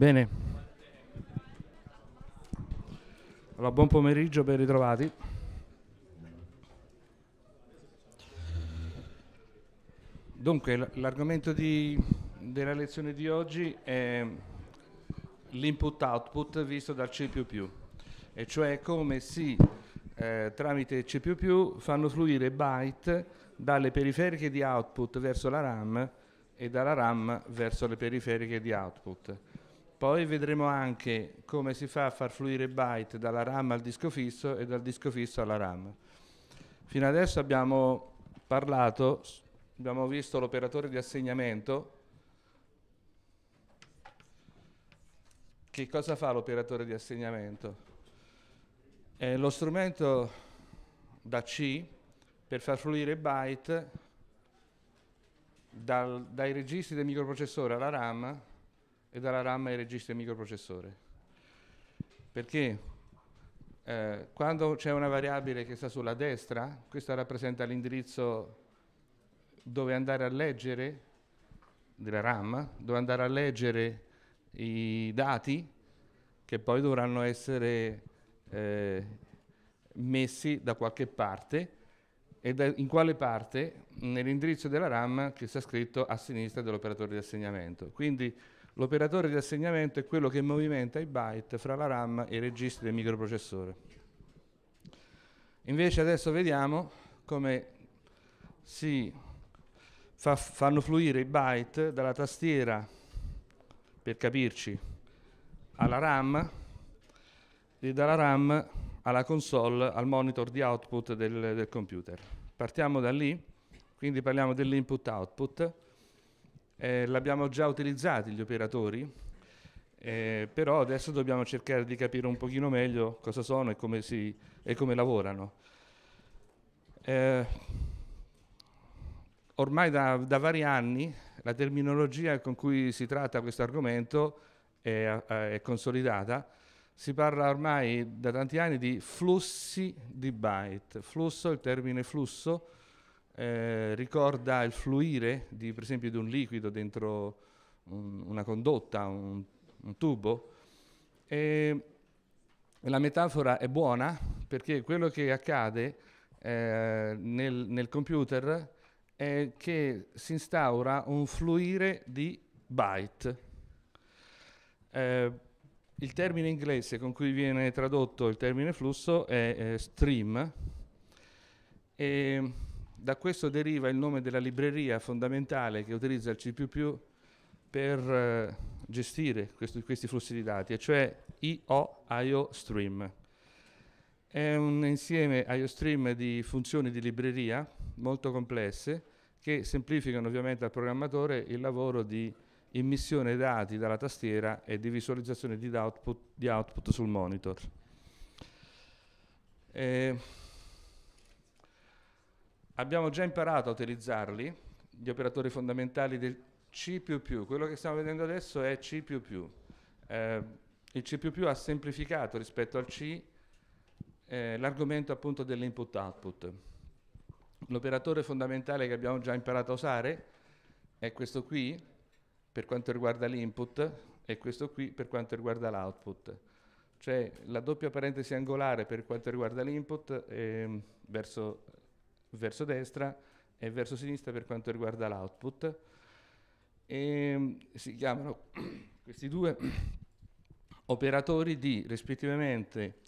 Bene. Allora, buon pomeriggio, ben ritrovati. Dunque, l'argomento della lezione di oggi è l'input-output visto dal C++, e cioè come si eh, tramite C++ fanno fluire byte dalle periferiche di output verso la RAM e dalla RAM verso le periferiche di output. Poi vedremo anche come si fa a far fluire byte dalla RAM al disco fisso e dal disco fisso alla RAM. Fino adesso abbiamo parlato, abbiamo visto l'operatore di assegnamento. Che cosa fa l'operatore di assegnamento? È lo strumento da C per far fluire byte dal, dai registri del microprocessore alla RAM e dalla RAM ai registri del microprocessore. Perché eh, quando c'è una variabile che sta sulla destra, questa rappresenta l'indirizzo dove andare a leggere della RAM, dove andare a leggere i dati che poi dovranno essere eh, messi da qualche parte e da, in quale parte? Nell'indirizzo della RAM che sta scritto a sinistra dell'operatore di assegnamento. Quindi L'operatore di assegnamento è quello che movimenta i byte fra la RAM e i registri del microprocessore. Invece adesso vediamo come si fa, fanno fluire i byte dalla tastiera, per capirci, alla RAM e dalla RAM alla console, al monitor di output del, del computer. Partiamo da lì, quindi parliamo dell'input-output. Eh, l'abbiamo già utilizzati gli operatori, eh, però adesso dobbiamo cercare di capire un pochino meglio cosa sono e come, si, e come lavorano. Eh, ormai da, da, vari anni la terminologia con cui si tratta questo argomento è, eh, è consolidata. Si parla ormai da tanti anni di flussi di byte. Flusso, il termine flusso, eh, ricorda il fluire di, per esempio di un liquido dentro un, una condotta, un, un tubo. E la metafora è buona perché quello che accade eh, nel, nel computer è che si instaura un fluire di byte. Eh, il termine inglese con cui viene tradotto il termine flusso è eh, stream. E da questo deriva il nome della libreria fondamentale che utilizza il C++ per eh, gestire questo, questi flussi di dati, e cioè IO IO Stream. È un insieme IO Stream di funzioni di libreria molto complesse che semplificano ovviamente al programmatore il lavoro di immissione dati dalla tastiera e di visualizzazione di output, di output sul monitor. Eh, Abbiamo già imparato a utilizzarli, gli operatori fondamentali del C++. Quello che stiamo vedendo adesso è C++. Eh, il C++ ha semplificato rispetto al C eh, l'argomento appunto dell'input-output. L'operatore fondamentale che abbiamo già imparato a usare è questo qui per quanto riguarda l'input e questo qui per quanto riguarda l'output. Cioè la doppia parentesi angolare per quanto riguarda l'input ehm, verso verso destra e verso sinistra per quanto riguarda l'output. E ehm, si chiamano questi due operatori di rispettivamente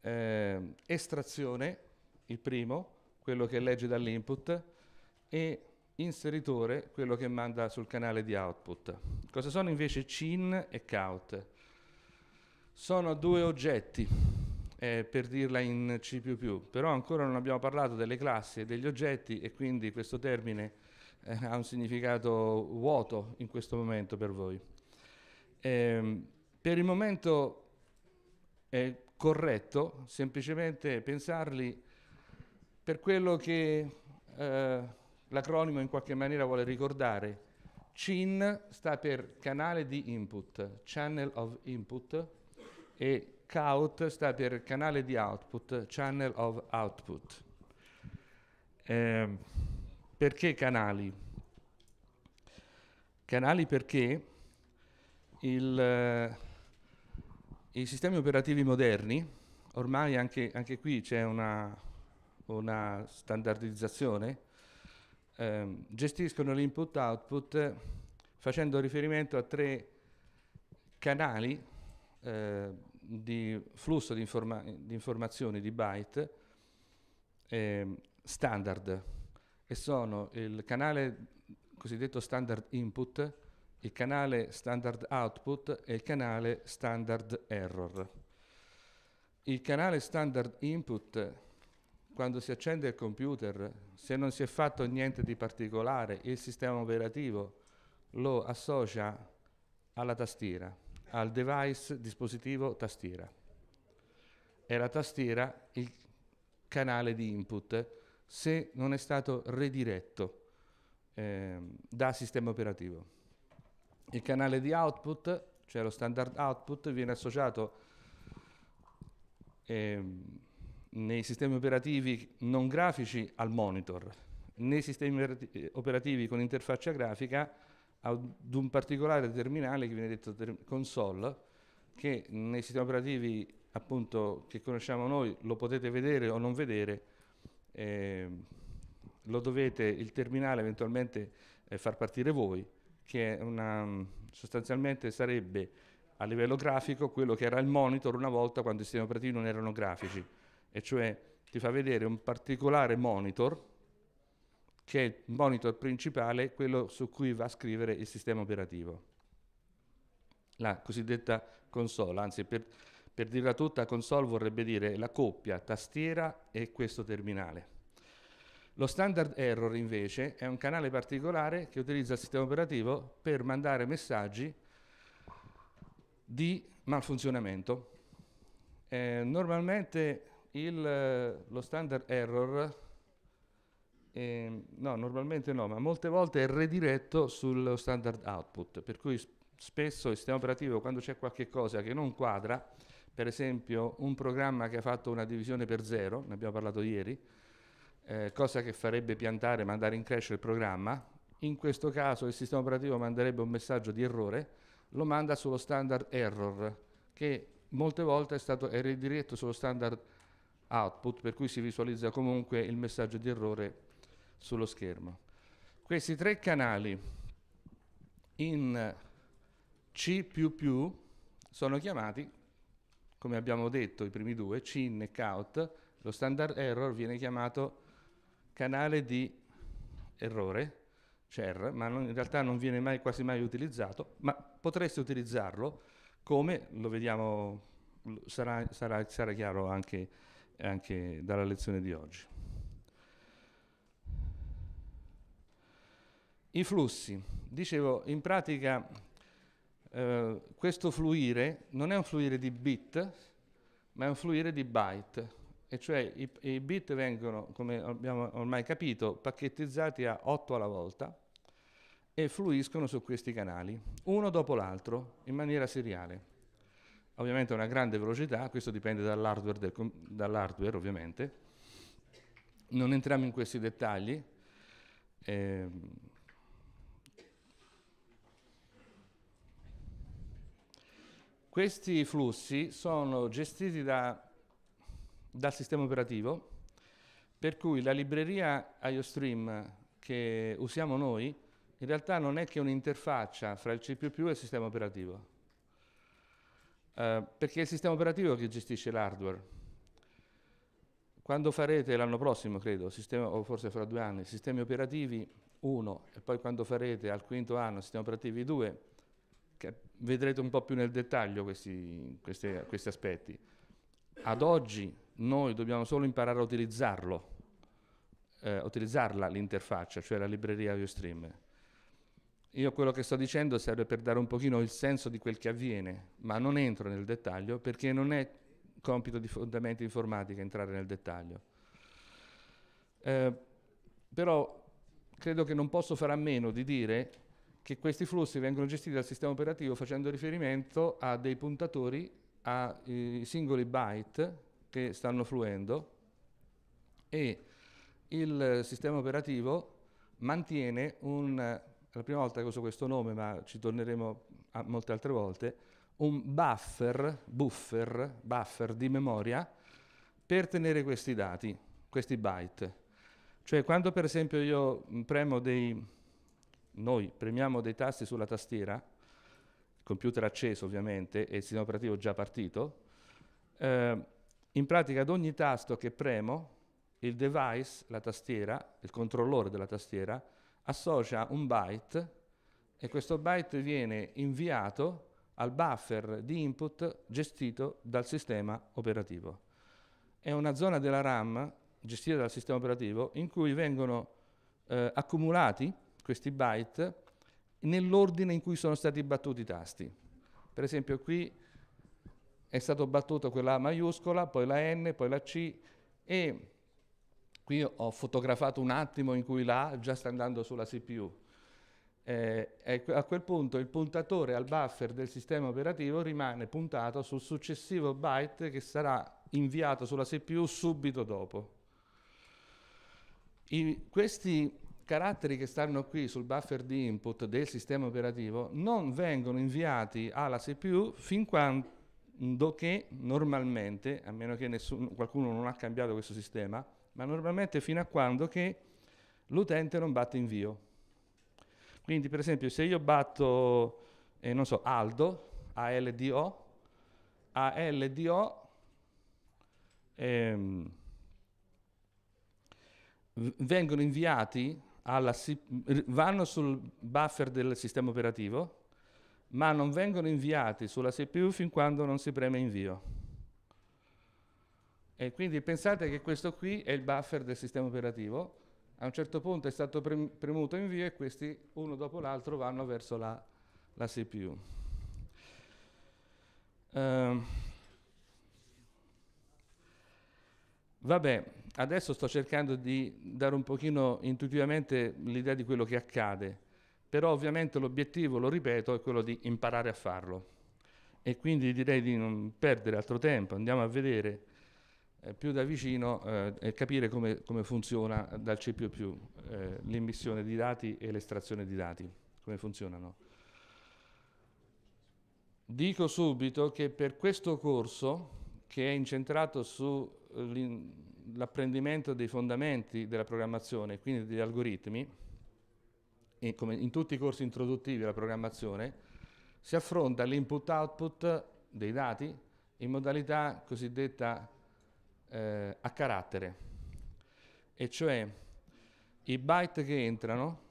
eh, estrazione, il primo, quello che legge dall'input, e inseritore, quello che manda sul canale di output. Cosa sono invece cin e count? Sono due oggetti eh, per dirla in C++, però ancora non abbiamo parlato delle classi e degli oggetti e quindi questo termine eh, ha un significato vuoto in questo momento per voi. Eh, per il momento è corretto semplicemente pensarli per quello che eh, l'acronimo in qualche maniera vuole ricordare. CIN sta per canale di input, channel of input, e Cout sta per canale di output, channel of output. Eh, perché canali? Canali perché il, eh, i sistemi operativi moderni, ormai anche, anche qui c'è una, una standardizzazione, ehm, gestiscono l'input-output facendo riferimento a tre canali eh, di flusso di, informa- di informazioni di byte eh, standard e sono il canale cosiddetto standard input, il canale standard output e il canale standard error. Il canale standard input, quando si accende il computer, se non si è fatto niente di particolare, il sistema operativo lo associa alla tastiera al device dispositivo tastiera. È la tastiera il canale di input se non è stato rediretto eh, da sistema operativo. Il canale di output, cioè lo standard output, viene associato eh, nei sistemi operativi non grafici al monitor, nei sistemi eh, operativi con interfaccia grafica ad un particolare terminale che viene detto ter- console, che nei sistemi operativi appunto che conosciamo noi lo potete vedere o non vedere, eh, lo dovete il terminale eventualmente eh, far partire voi, che una, sostanzialmente sarebbe a livello grafico quello che era il monitor una volta quando i sistemi operativi non erano grafici, e cioè ti fa vedere un particolare monitor che è il monitor principale, quello su cui va a scrivere il sistema operativo. La cosiddetta console, anzi per, per dirla tutta console vorrebbe dire la coppia tastiera e questo terminale. Lo standard error invece è un canale particolare che utilizza il sistema operativo per mandare messaggi di malfunzionamento. Eh, normalmente il, lo standard error eh, no, normalmente no, ma molte volte è rediretto sullo standard output, per cui spesso il sistema operativo quando c'è qualche cosa che non quadra, per esempio un programma che ha fatto una divisione per zero, ne abbiamo parlato ieri, eh, cosa che farebbe piantare, mandare in crash il programma, in questo caso il sistema operativo manderebbe un messaggio di errore, lo manda sullo standard error, che molte volte è, stato, è rediretto sullo standard output, per cui si visualizza comunque il messaggio di errore sullo schermo. Questi tre canali in C++ sono chiamati, come abbiamo detto i primi due, CIN e out, lo standard error viene chiamato canale di errore, CER, ma non, in realtà non viene mai, quasi mai utilizzato, ma potreste utilizzarlo come, lo vediamo, sarà, sarà, sarà chiaro anche, anche dalla lezione di oggi. I flussi. Dicevo, in pratica eh, questo fluire non è un fluire di bit, ma è un fluire di byte, e cioè i, i bit vengono, come abbiamo ormai capito, pacchettizzati a 8 alla volta e fluiscono su questi canali, uno dopo l'altro, in maniera seriale. Ovviamente a una grande velocità, questo dipende dall'hardware, dall ovviamente. Non entriamo in questi dettagli. Eh, Questi flussi sono gestiti da, dal sistema operativo, per cui la libreria IOStream che usiamo noi in realtà non è che un'interfaccia fra il C++ e il sistema operativo, eh, perché è il sistema operativo che gestisce l'hardware. Quando farete l'anno prossimo, credo, sistema, o forse fra due anni, sistemi operativi 1 e poi quando farete al quinto anno sistemi operativi 2, vedrete un po' più nel dettaglio questi, questi, questi aspetti. Ad oggi noi dobbiamo solo imparare a utilizzarlo, eh, utilizzarla l'interfaccia, cioè la libreria ViewStream. Io quello che sto dicendo serve per dare un pochino il senso di quel che avviene, ma non entro nel dettaglio perché non è compito di fondamenti informatica entrare nel dettaglio. Eh, però credo che non posso fare a meno di dire che questi flussi vengono gestiti dal sistema operativo facendo riferimento a dei puntatori ai eh, singoli byte che stanno fluendo e il sistema operativo mantiene un, è la prima volta che uso questo nome ma ci torneremo a molte altre volte, un buffer, buffer, buffer di memoria per tenere questi dati, questi byte. Cioè quando per esempio io premo dei noi premiamo dei tasti sulla tastiera, il computer acceso ovviamente e il sistema operativo già partito, eh, in pratica ad ogni tasto che premo il device, la tastiera, il controllore della tastiera, associa un byte e questo byte viene inviato al buffer di input gestito dal sistema operativo. È una zona della RAM gestita dal sistema operativo in cui vengono eh, accumulati questi byte nell'ordine in cui sono stati battuti i tasti. Per esempio qui è stato battuto quella A maiuscola, poi la N, poi la C e qui ho fotografato un attimo in cui la A già sta andando sulla CPU. Eh, a quel punto il puntatore al buffer del sistema operativo rimane puntato sul successivo byte che sarà inviato sulla CPU subito dopo. I, questi caratteri che stanno qui sul buffer di input del sistema operativo non vengono inviati alla CPU fin quando che normalmente, a meno che nessuno, qualcuno non ha cambiato questo sistema, ma normalmente fino a quando che l'utente non batte invio. Quindi per esempio se io batto, eh, non so, Aldo, ALDO, ALDO ehm, vengono inviati si- vanno sul buffer del sistema operativo, ma non vengono inviati sulla CPU fin quando non si preme invio. E quindi pensate che questo qui è il buffer del sistema operativo, a un certo punto è stato pre- premuto invio e questi uno dopo l'altro vanno verso la, la CPU. Um, ehm. vabbè, adesso sto cercando di dare un pochino intuitivamente l'idea di quello che accade, però ovviamente l'obiettivo, lo ripeto, è quello di imparare a farlo. E quindi direi di non perdere altro tempo, andiamo a vedere eh, più da vicino eh, e capire come, come, funziona dal C++ eh, l'immissione di dati e l'estrazione di dati, come funzionano. Dico subito che per questo corso, che è incentrato su l'apprendimento dei fondamenti della programmazione, quindi degli algoritmi, in, come in tutti i corsi introduttivi alla programmazione, si affronta l'input-output dei dati in modalità cosiddetta eh, a carattere, e cioè i byte che entrano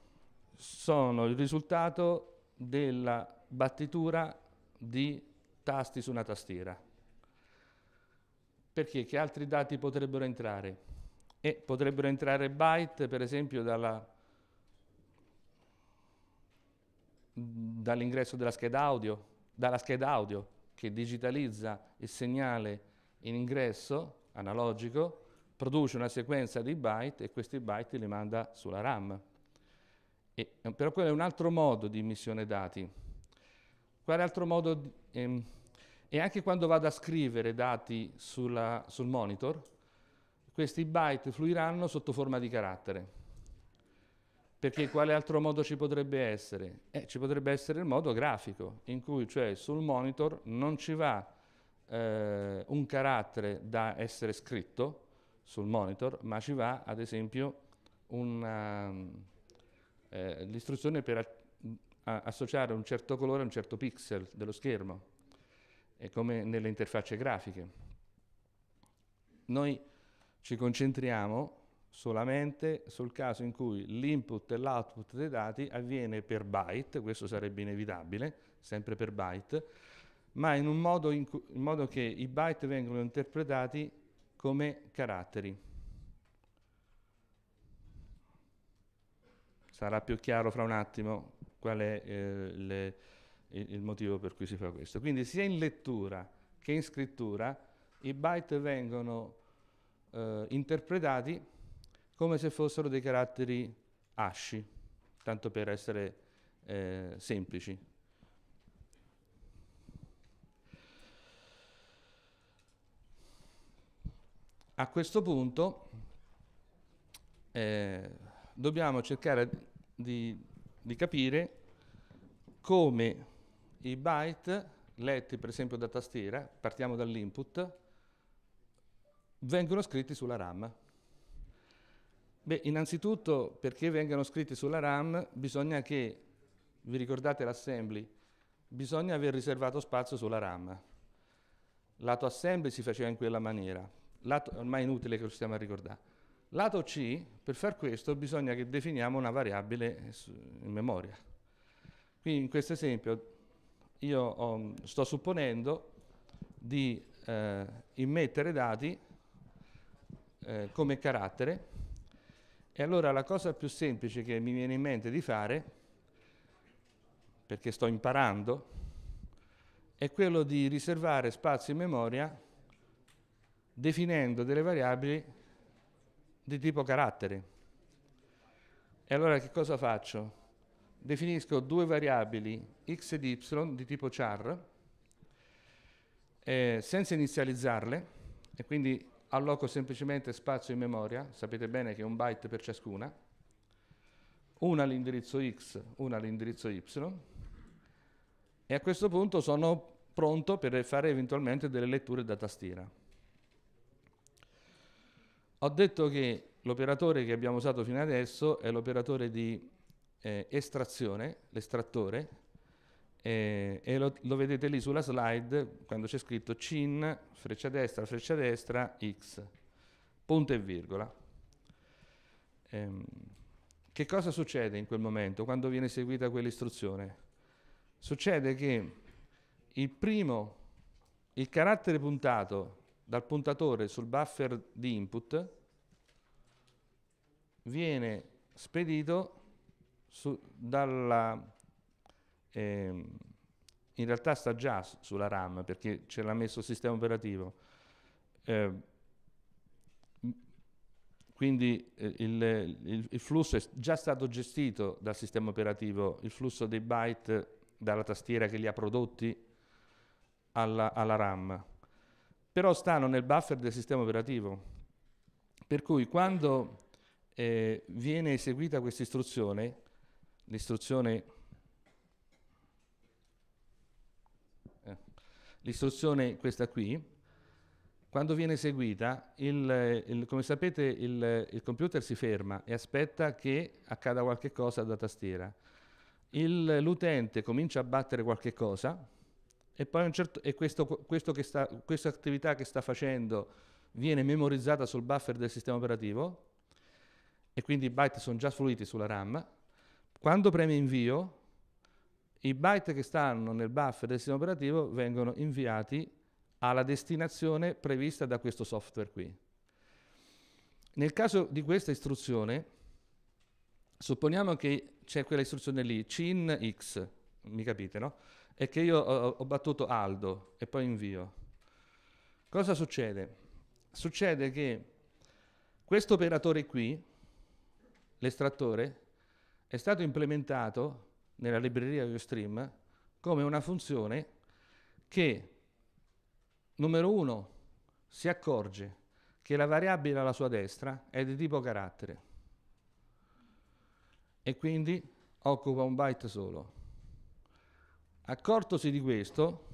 sono il risultato della battitura di tasti su una tastiera. Perché? Che altri dati potrebbero entrare? E potrebbero entrare byte, per esempio, dalla, dall'ingresso della scheda audio, dalla scheda audio che digitalizza il segnale in ingresso analogico, produce una sequenza di byte e questi byte li manda sulla RAM. E, però quello è un altro modo di emissione dati. Quale altro modo? Di, ehm, e anche quando vado a scrivere dati sulla, sul monitor, questi byte fluiranno sotto forma di carattere. Perché quale altro modo ci potrebbe essere? Eh, ci potrebbe essere il modo grafico, in cui cioè sul monitor non ci va eh, un carattere da essere scritto sul monitor, ma ci va ad esempio eh, eh, l'istruzione per associare un certo colore a un certo pixel dello schermo è come nelle interfacce grafiche. Noi ci concentriamo solamente sul caso in cui l'input e l'output dei dati avviene per byte, questo sarebbe inevitabile, sempre per byte, ma in, modo, in, in modo che i byte vengono interpretati come caratteri. sarà più chiaro fra un attimo qual è eh, le, il motivo per cui si fa questo. Quindi sia in lettura che in scrittura i byte vengono eh, interpretati come se fossero dei caratteri asci, tanto per essere eh, semplici. A questo punto eh, dobbiamo cercare di, di capire come i byte letti per esempio da tastiera, partiamo dall'input, vengono scritti sulla RAM. Beh, innanzitutto perché vengano scritti sulla RAM bisogna che, vi ricordate l'assembly, bisogna aver riservato spazio sulla RAM. Lato assembly si faceva in quella maniera, Lato, ormai è inutile che lo stiamo a ricordare. Lato C, per far questo bisogna che definiamo una variabile in memoria. Quindi in questo esempio io ho, sto supponendo di eh, immettere dati eh, come carattere e allora la cosa più semplice che mi viene in mente di fare, perché sto imparando, è quello di riservare spazio in memoria definendo delle variabili di tipo carattere. E allora che cosa faccio? definisco due variabili x ed y di tipo char eh, senza inizializzarle e quindi alloco semplicemente spazio in memoria, sapete bene che è un byte per ciascuna, una all'indirizzo x, una all'indirizzo y e a questo punto sono pronto per fare eventualmente delle letture da tastiera. Ho detto che l'operatore che abbiamo usato fino adesso è l'operatore di eh, estrazione, l'estrattore, eh, e lo, lo, vedete lì sulla slide quando c'è scritto CIN, freccia destra, freccia destra, X, punto e virgola. Ehm, che cosa succede in quel momento quando viene eseguita quell'istruzione? Succede che il primo, il carattere puntato dal puntatore sul buffer di input viene spedito su, dalla, eh, in realtà sta già sulla RAM perché ce l'ha messo il sistema operativo. Ehm, eh, quindi il, il, il, flusso è già stato gestito dal sistema operativo, il flusso dei byte dalla tastiera che li ha prodotti alla, alla RAM, però stanno nel buffer del sistema operativo. Per cui quando eh, viene eseguita questa istruzione, L'istruzione, eh, l'istruzione questa qui, quando viene eseguita, il, il, come sapete il, il, computer si ferma e aspetta che accada qualche cosa da tastiera. l'utente comincia a battere qualche cosa e poi certo, e questo, questo che sta, questa attività che sta facendo viene memorizzata sul buffer del sistema operativo e quindi i byte sono già fluiti sulla RAM quando preme invio, i byte che stanno nel buffer del sistema operativo vengono inviati alla destinazione prevista da questo software qui. Nel caso di questa istruzione, supponiamo che c'è quella istruzione lì, cinx, mi capite, no? E che io ho, ho battuto Aldo e poi invio. Cosa succede? Succede che questo operatore qui, l'estrattore, è stato implementato nella libreria Ustream come una funzione che, numero uno, si accorge che la variabile alla sua destra è di tipo carattere e quindi occupa un byte solo. Accortosi di questo,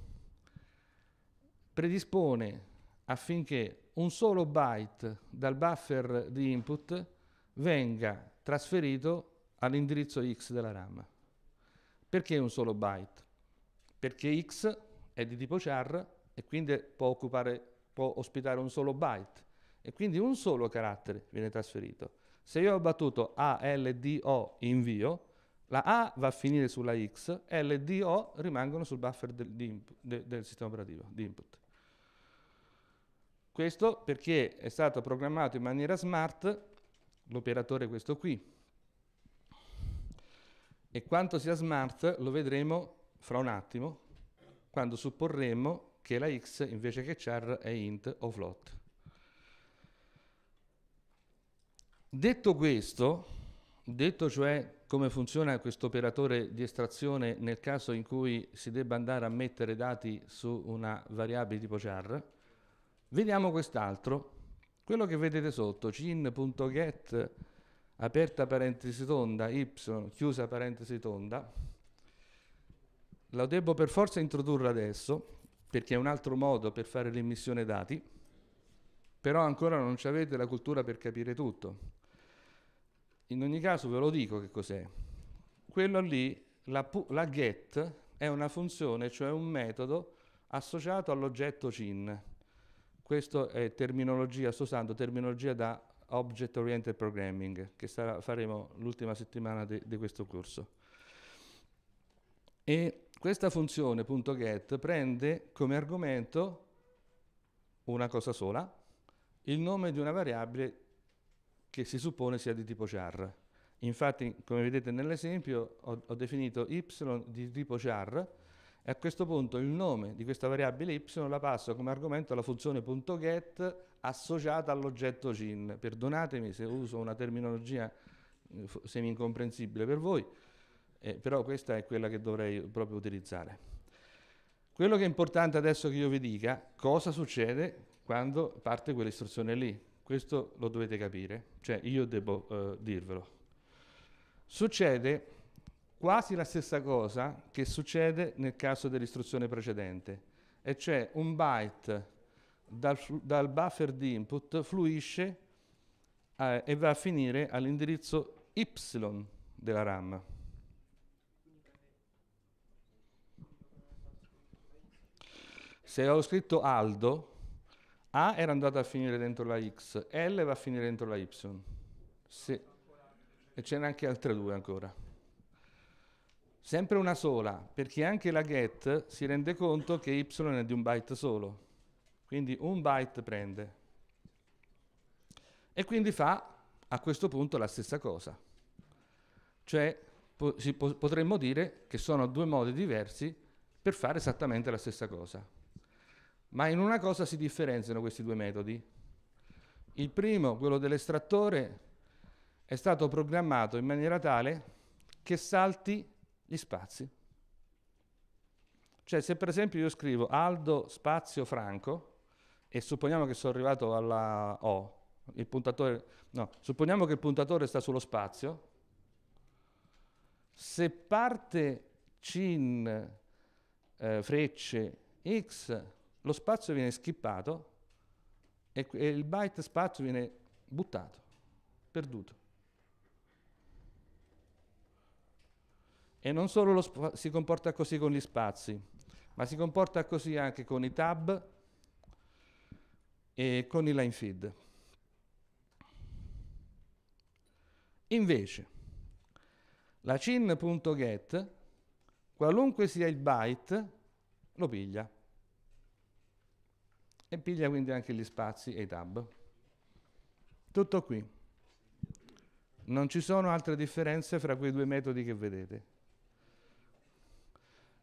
predispone affinché un solo byte dal buffer di input venga trasferito all'indirizzo x della RAM. Perché un solo byte? Perché x è di tipo char e quindi può, occupare, può ospitare un solo byte e quindi un solo carattere viene trasferito. Se io ho battuto A, L, D, O, invio, la A va a finire sulla X, L D, O rimangono sul buffer del, del, del, del, sistema operativo, di input. Questo perché è stato programmato in maniera smart l'operatore questo qui, e quanto sia smart lo vedremo fra un attimo, quando supporremo che la x invece che char è int o float. Detto questo, detto cioè come funziona questo operatore di estrazione nel caso in cui si debba andare a mettere dati su una variabile tipo char, vediamo quest'altro. Quello che vedete sotto, cin.get aperta parentesi tonda, y, chiusa parentesi tonda, la devo per forza introdurre adesso, perché è un altro modo per fare l'immissione dati, però ancora non ci avete la cultura per capire tutto. In ogni caso ve lo dico che cos'è. Quello lì, la, la get, è una funzione, cioè un metodo associato all'oggetto CIN. Questa è terminologia, sto usando terminologia da Object Oriented Programming, che sarà, faremo l'ultima settimana di, di questo corso. E questa funzione .get prende come argomento una cosa sola, il nome di una variabile che si suppone sia di tipo char. Infatti, come vedete nell'esempio, ho, ho, definito y di tipo char e a questo punto il nome di questa variabile y la passo come argomento alla funzione .get associata all'oggetto cin. Perdonatemi se uso una terminologia eh, semi-incomprensibile per voi, eh, però questa è quella che dovrei proprio utilizzare. Quello che è importante adesso che io vi dica cosa succede quando parte quell'istruzione lì. Questo lo dovete capire, cioè io devo eh, dirvelo. Succede Quasi la stessa cosa che succede nel caso dell'istruzione precedente, e cioè un byte dal, dal buffer di input fluisce eh, e va a finire all'indirizzo Y della RAM. Se ho scritto Aldo, A era andata a finire dentro la X, L va a finire dentro la Y. Se, e ce n'è anche altre due ancora sempre una sola, perché anche la get si rende conto che y è di un byte solo, quindi un byte prende. E quindi fa a questo punto la stessa cosa. Cioè po- po- potremmo dire che sono due modi diversi per fare esattamente la stessa cosa. Ma in una cosa si differenziano questi due metodi. Il primo, quello dell'estrattore, è stato programmato in maniera tale che salti gli spazi. Cioè se per esempio io scrivo Aldo Spazio Franco e supponiamo che sono arrivato alla O, il puntatore, no, supponiamo che il puntatore sta sullo spazio, se parte cin eh, frecce x, lo spazio viene skippato e, e il byte spazio viene buttato, perduto. E non solo si comporta così con gli spazi, ma si comporta così anche con i tab e con i line feed. Invece, la cin.get, qualunque sia il byte, lo piglia. E piglia quindi anche gli spazi e i tab. Tutto qui. Non ci sono altre differenze fra quei due metodi che vedete.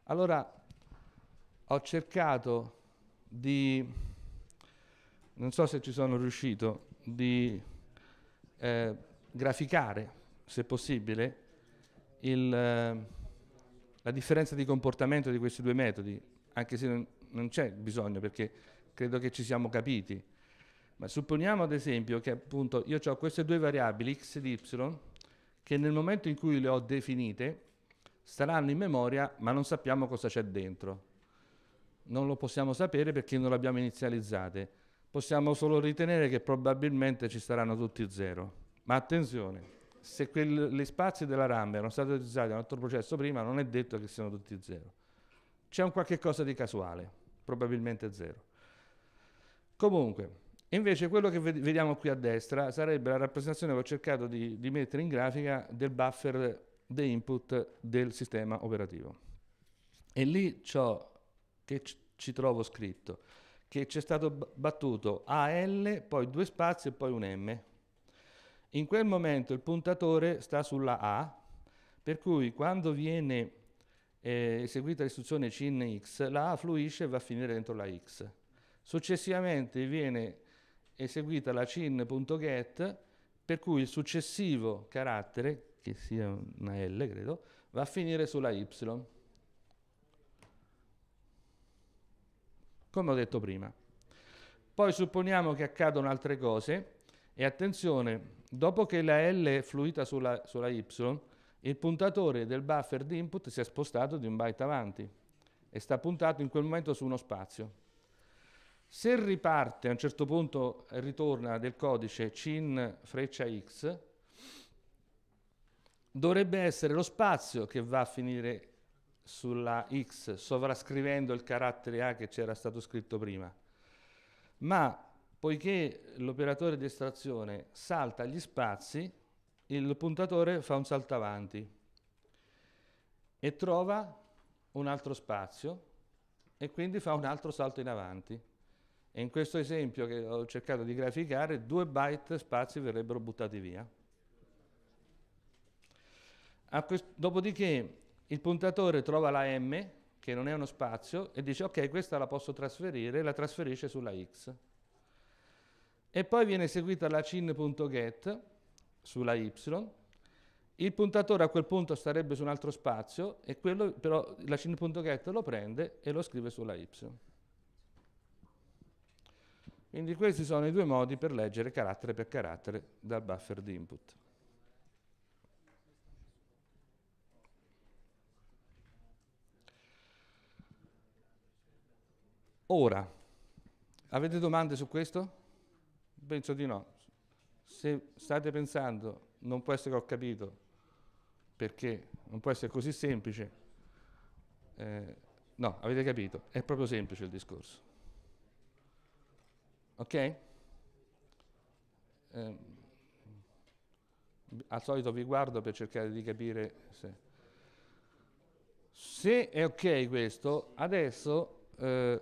Allora ho cercato di, non so se ci sono riuscito, di eh, graficare, se possibile, il, eh, la differenza di comportamento di questi due metodi, anche se non, non c'è bisogno perché credo che ci siamo capiti. Ma supponiamo ad esempio che appunto io ho queste due variabili x ed y che nel momento in cui le ho definite staranno in memoria, ma non sappiamo cosa c'è dentro. Non lo possiamo sapere perché non le abbiamo inizializzate. Possiamo solo ritenere che probabilmente ci saranno tutti zero. Ma attenzione, se gli spazi della RAM erano stati utilizzati in un altro processo prima, non è detto che siano tutti zero. C'è un qualche cosa di casuale, probabilmente zero. Comunque, invece quello che vediamo qui a destra sarebbe la rappresentazione che ho cercato di, di mettere in grafica del buffer the input del sistema operativo. E lì ciò che ci trovo scritto, che c'è stato battuto AL, poi due spazi e poi un M. In quel momento il puntatore sta sulla A, per cui quando viene eh, eseguita l'istruzione CIN X, la A fluisce e va a finire dentro la X. Successivamente viene eseguita la CIN.get, per cui il successivo carattere che sia una L, credo, va a finire sulla Y. Come ho detto prima. Poi supponiamo che accadano altre cose e attenzione, dopo che la L è fluita sulla, sulla Y, il puntatore del buffer di input si è spostato di un byte avanti e sta puntato in quel momento su uno spazio. Se riparte a un certo punto ritorna del codice cin freccia x, dovrebbe essere lo spazio che va a finire sulla X, sovrascrivendo il carattere A che c'era stato scritto prima. Ma poiché l'operatore di estrazione salta gli spazi, il puntatore fa un salto avanti e trova un altro spazio e quindi fa un altro salto in avanti. E in questo esempio che ho cercato di graficare, due byte spazi verrebbero buttati via dopodiché il puntatore trova la M, che non è uno spazio, e dice ok, questa la posso trasferire, la trasferisce sulla X. E poi viene eseguita la cin.get sulla Y, il puntatore a quel punto starebbe su un altro spazio e quello però la cin.get lo prende e lo scrive sulla Y. Quindi questi sono i due modi per leggere carattere per carattere dal buffer di input. Ora, avete domande su questo? Penso di no. Se state pensando, non può essere che ho capito, perché non può essere così semplice, eh, no, avete capito, è proprio semplice il discorso. Ok? Eh, al solito vi guardo per cercare di capire se... Se è ok questo, adesso eh,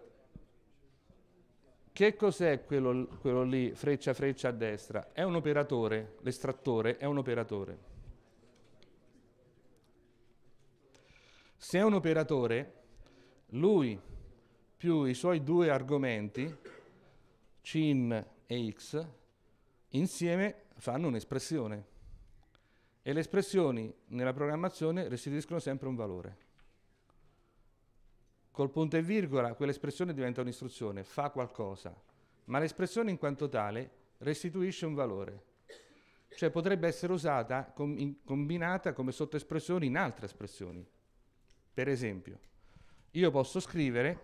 che cos'è quello, quello lì, freccia freccia a destra? È un operatore, l'estrattore è un operatore. Se è un operatore, lui più i suoi due argomenti, cin e x, insieme fanno un'espressione. E le espressioni nella programmazione restituiscono sempre un valore. Col punto e virgola quell'espressione diventa un'istruzione, fa qualcosa, ma l'espressione in quanto tale restituisce un valore, cioè potrebbe essere usata, com in, combinata come sottoespressione in altre espressioni. Per esempio, io posso scrivere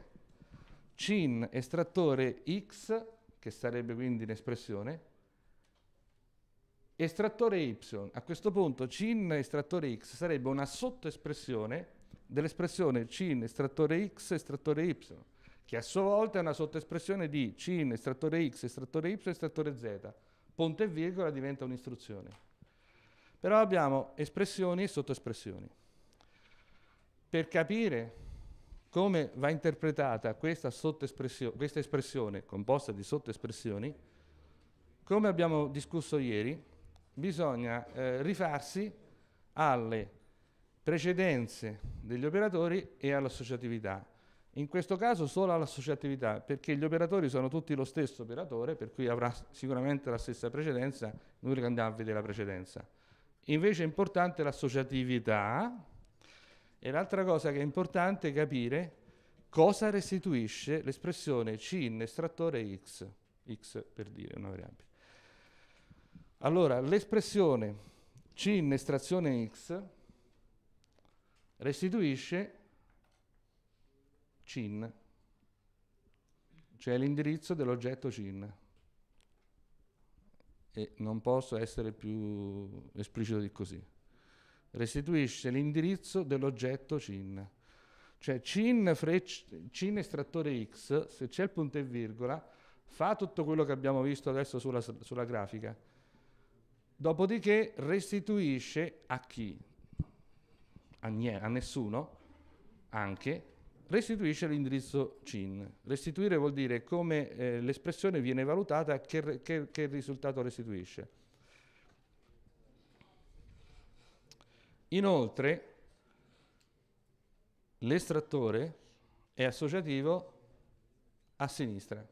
cin estrattore x, che sarebbe quindi un'espressione, estrattore y. A questo punto cin estrattore x sarebbe una sottoespressione dell'espressione CIN estrattore X estrattore Y, che a sua volta è una sottoespressione di CIN estrattore X estrattore Y estrattore Z. Ponte e virgola diventa un'istruzione. Però abbiamo espressioni e sottoespressioni. Per capire come va interpretata questa, questa espressione composta di sottoespressioni, come abbiamo discusso ieri, bisogna eh, rifarsi alle precedenze degli operatori e all'associatività. In questo caso solo all'associatività, perché gli operatori sono tutti lo stesso operatore, per cui avrà sicuramente la stessa precedenza, noi che andiamo a vedere la precedenza. Invece è importante l'associatività e l'altra cosa che è importante è capire cosa restituisce l'espressione C in estrattore X, X per dire una variabile. Allora, l'espressione C in estrazione X restituisce CIN, cioè l'indirizzo dell'oggetto CIN. E non posso essere più esplicito di così. Restituisce l'indirizzo dell'oggetto CIN. Cioè CIN, CIN estrattore X, se c'è il punto e virgola, fa tutto quello che abbiamo visto adesso sulla, sulla grafica. Dopodiché restituisce a chi? a, nie, a nessuno, anche, restituisce l'indirizzo CIN. Restituire vuol dire come eh, l'espressione viene valutata, che, che, che risultato restituisce. Inoltre, l'estrattore è associativo a sinistra.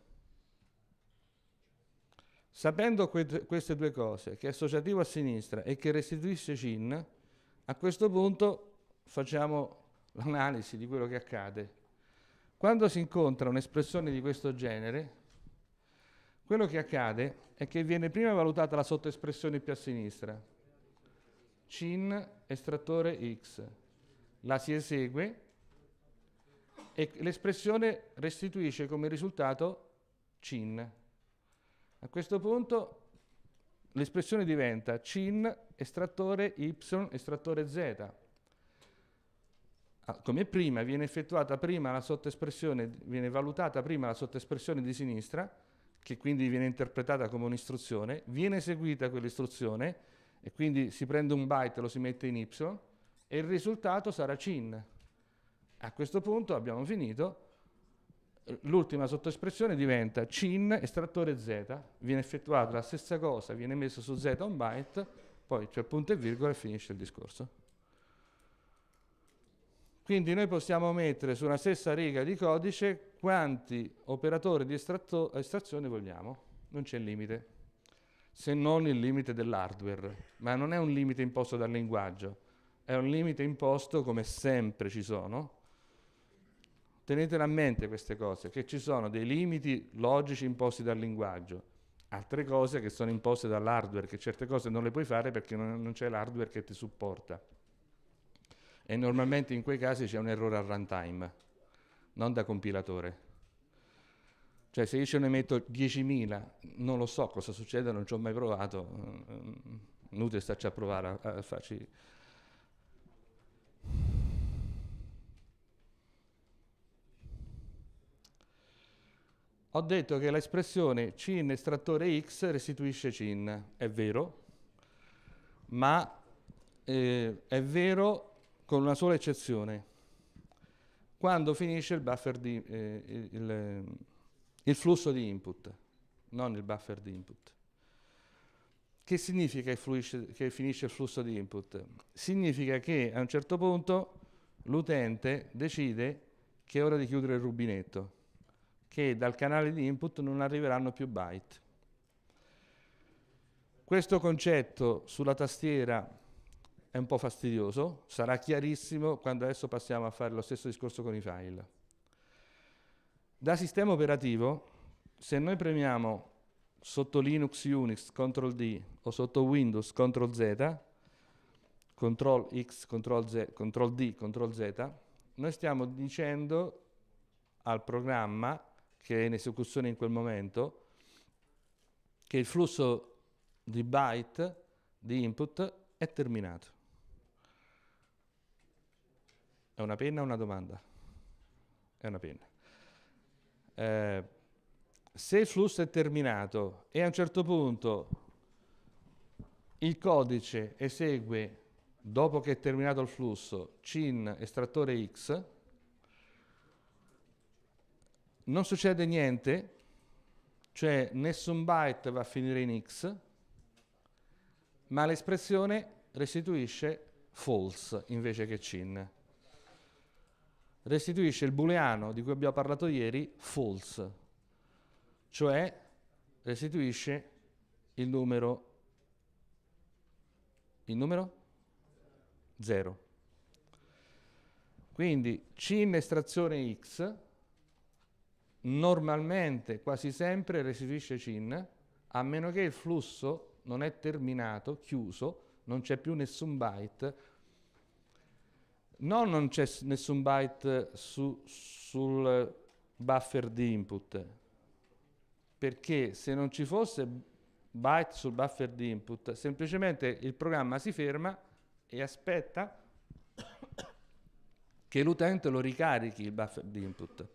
Sapendo que queste due cose, che è associativo a sinistra e che restituisce CIN, a questo punto facciamo l'analisi di quello che accade. Quando si incontra un'espressione di questo genere, quello che accade è che viene prima valutata la sottoespressione più a sinistra, CIN estrattore X, la si esegue e l'espressione restituisce come risultato CIN. A questo punto l'espressione diventa CIN estrattore Y estrattore Z Ah, come prima viene effettuata prima la sottoespressione, viene valutata prima la sottoespressione di sinistra, che quindi viene interpretata come un'istruzione, viene eseguita quell'istruzione e quindi si prende un byte, lo si mette in y e il risultato sarà cin. A questo punto abbiamo finito, l'ultima sottoespressione diventa cin estrattore z, viene effettuata la stessa cosa, viene messo su z un byte, poi c'è punto e virgola e finisce il discorso. Quindi noi possiamo mettere su una stessa riga di codice quanti operatori di estrazione vogliamo, non c'è limite, se non il limite dell'hardware, ma non è un limite imposto dal linguaggio, è un limite imposto come sempre ci sono. Tenetela a mente queste cose, che ci sono dei limiti logici imposti dal linguaggio, altre cose che sono imposte dall'hardware, che certe cose non le puoi fare perché non c'è l'hardware che ti supporta e normalmente in quei casi c'è un errore al runtime, non da compilatore. Cioè se io ce ne metto 10.000, non lo so cosa succede, non ci ho mai provato, mm, mm, inutile starci a provare a, farci... Ho detto che l'espressione cin estrattore x restituisce cin, è vero, ma eh, è vero con una sola eccezione. Quando finisce il buffer di eh, il, il flusso di input, non il buffer di input. Che significa che, fluisce, che, finisce il flusso di input? Significa che a un certo punto l'utente decide che è ora di chiudere il rubinetto, che dal canale di input non arriveranno più byte. Questo concetto sulla tastiera un po' fastidioso, sarà chiarissimo quando adesso passiamo a fare lo stesso discorso con i file. Da sistema operativo, se noi premiamo sotto Linux Unix CTRL D o sotto Windows CTRL Z, CTRL X, CTRL, Z, CTRL D, CTRL Z, noi stiamo dicendo al programma che è in esecuzione in quel momento che il flusso di byte di input è terminato. È una penna o una domanda? È una penna. Eh, se il flusso è terminato e a un certo punto il codice esegue, dopo che è terminato il flusso, CIN estrattore X, non succede niente, cioè nessun byte va a finire in X, ma l'espressione restituisce false invece che CIN restituisce il booleano di cui abbiamo parlato ieri false, cioè restituisce il numero il numero 0. Quindi C in estrazione X normalmente, quasi sempre, restituisce CIN, a meno che il flusso non è terminato, chiuso, non c'è più nessun byte, No, non c'è nessun byte su, sul buffer di input, perché se non ci fosse byte sul buffer di input, semplicemente il programma si ferma e aspetta che l'utente lo ricarichi il buffer di input.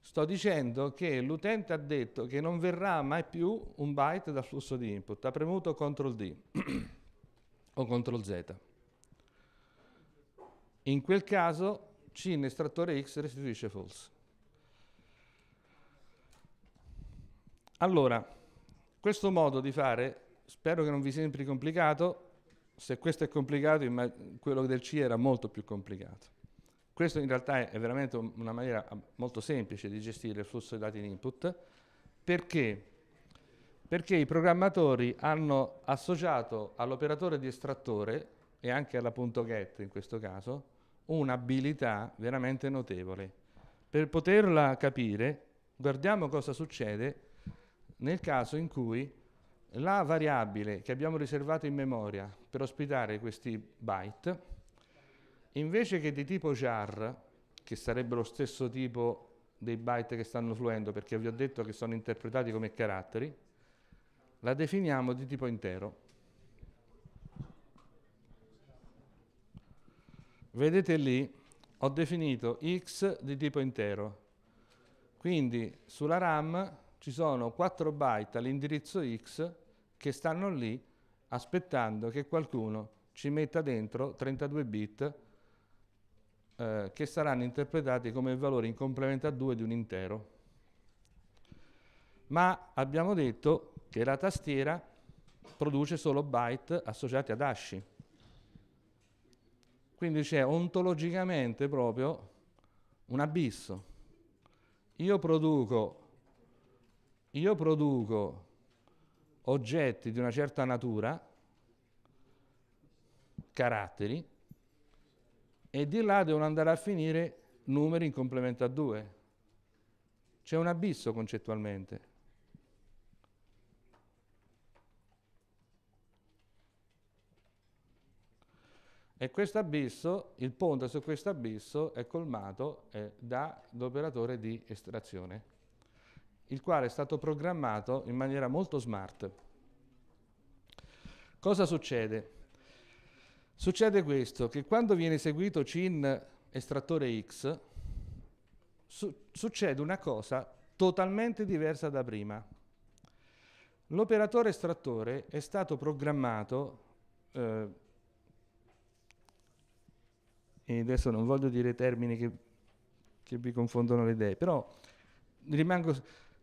Sto dicendo che l'utente ha detto che non verrà mai più un byte dal flusso di input, ha premuto CTRL D o CTRL Z. In quel caso C in estrattore X restituisce false. Allora, questo modo di fare, spero che non vi sembri complicato, se questo è complicato, quello del C era molto più complicato. Questo in realtà è veramente una maniera ah, molto semplice di gestire il flusso di dati in input, perché? Perché i programmatori hanno associato all'operatore di estrattore e anche alla.get in questo caso, un'abilità veramente notevole. Per poterla capire, guardiamo cosa succede nel caso in cui la variabile che abbiamo riservato in memoria per ospitare questi byte, invece che di tipo jar, che sarebbe lo stesso tipo dei byte che stanno fluendo, perché vi ho detto che sono interpretati come caratteri, la definiamo di tipo intero. vedete lì ho definito x di tipo intero. Quindi sulla RAM ci sono 4 byte all'indirizzo x che stanno lì aspettando che qualcuno ci metta dentro 32 bit eh, che saranno interpretati come valori in complemento a 2 di un intero. Ma abbiamo detto che la tastiera produce solo byte associati ad asci. Quindi c'è ontologicamente proprio un abisso. Io produco, io produco oggetti di una certa natura, caratteri, e di là devono andare a finire numeri in complemento a due. C'è un abisso concettualmente. E questo abisso, il ponte su questo abisso è colmato eh, dall'operatore di estrazione, il quale è stato programmato in maniera molto smart. Cosa succede? Succede questo, che quando viene eseguito CIN estrattore X, su succede una cosa totalmente diversa da prima. L'operatore estrattore è stato programmato eh, e adesso non voglio dire termini che, che vi confondono le idee, però rimango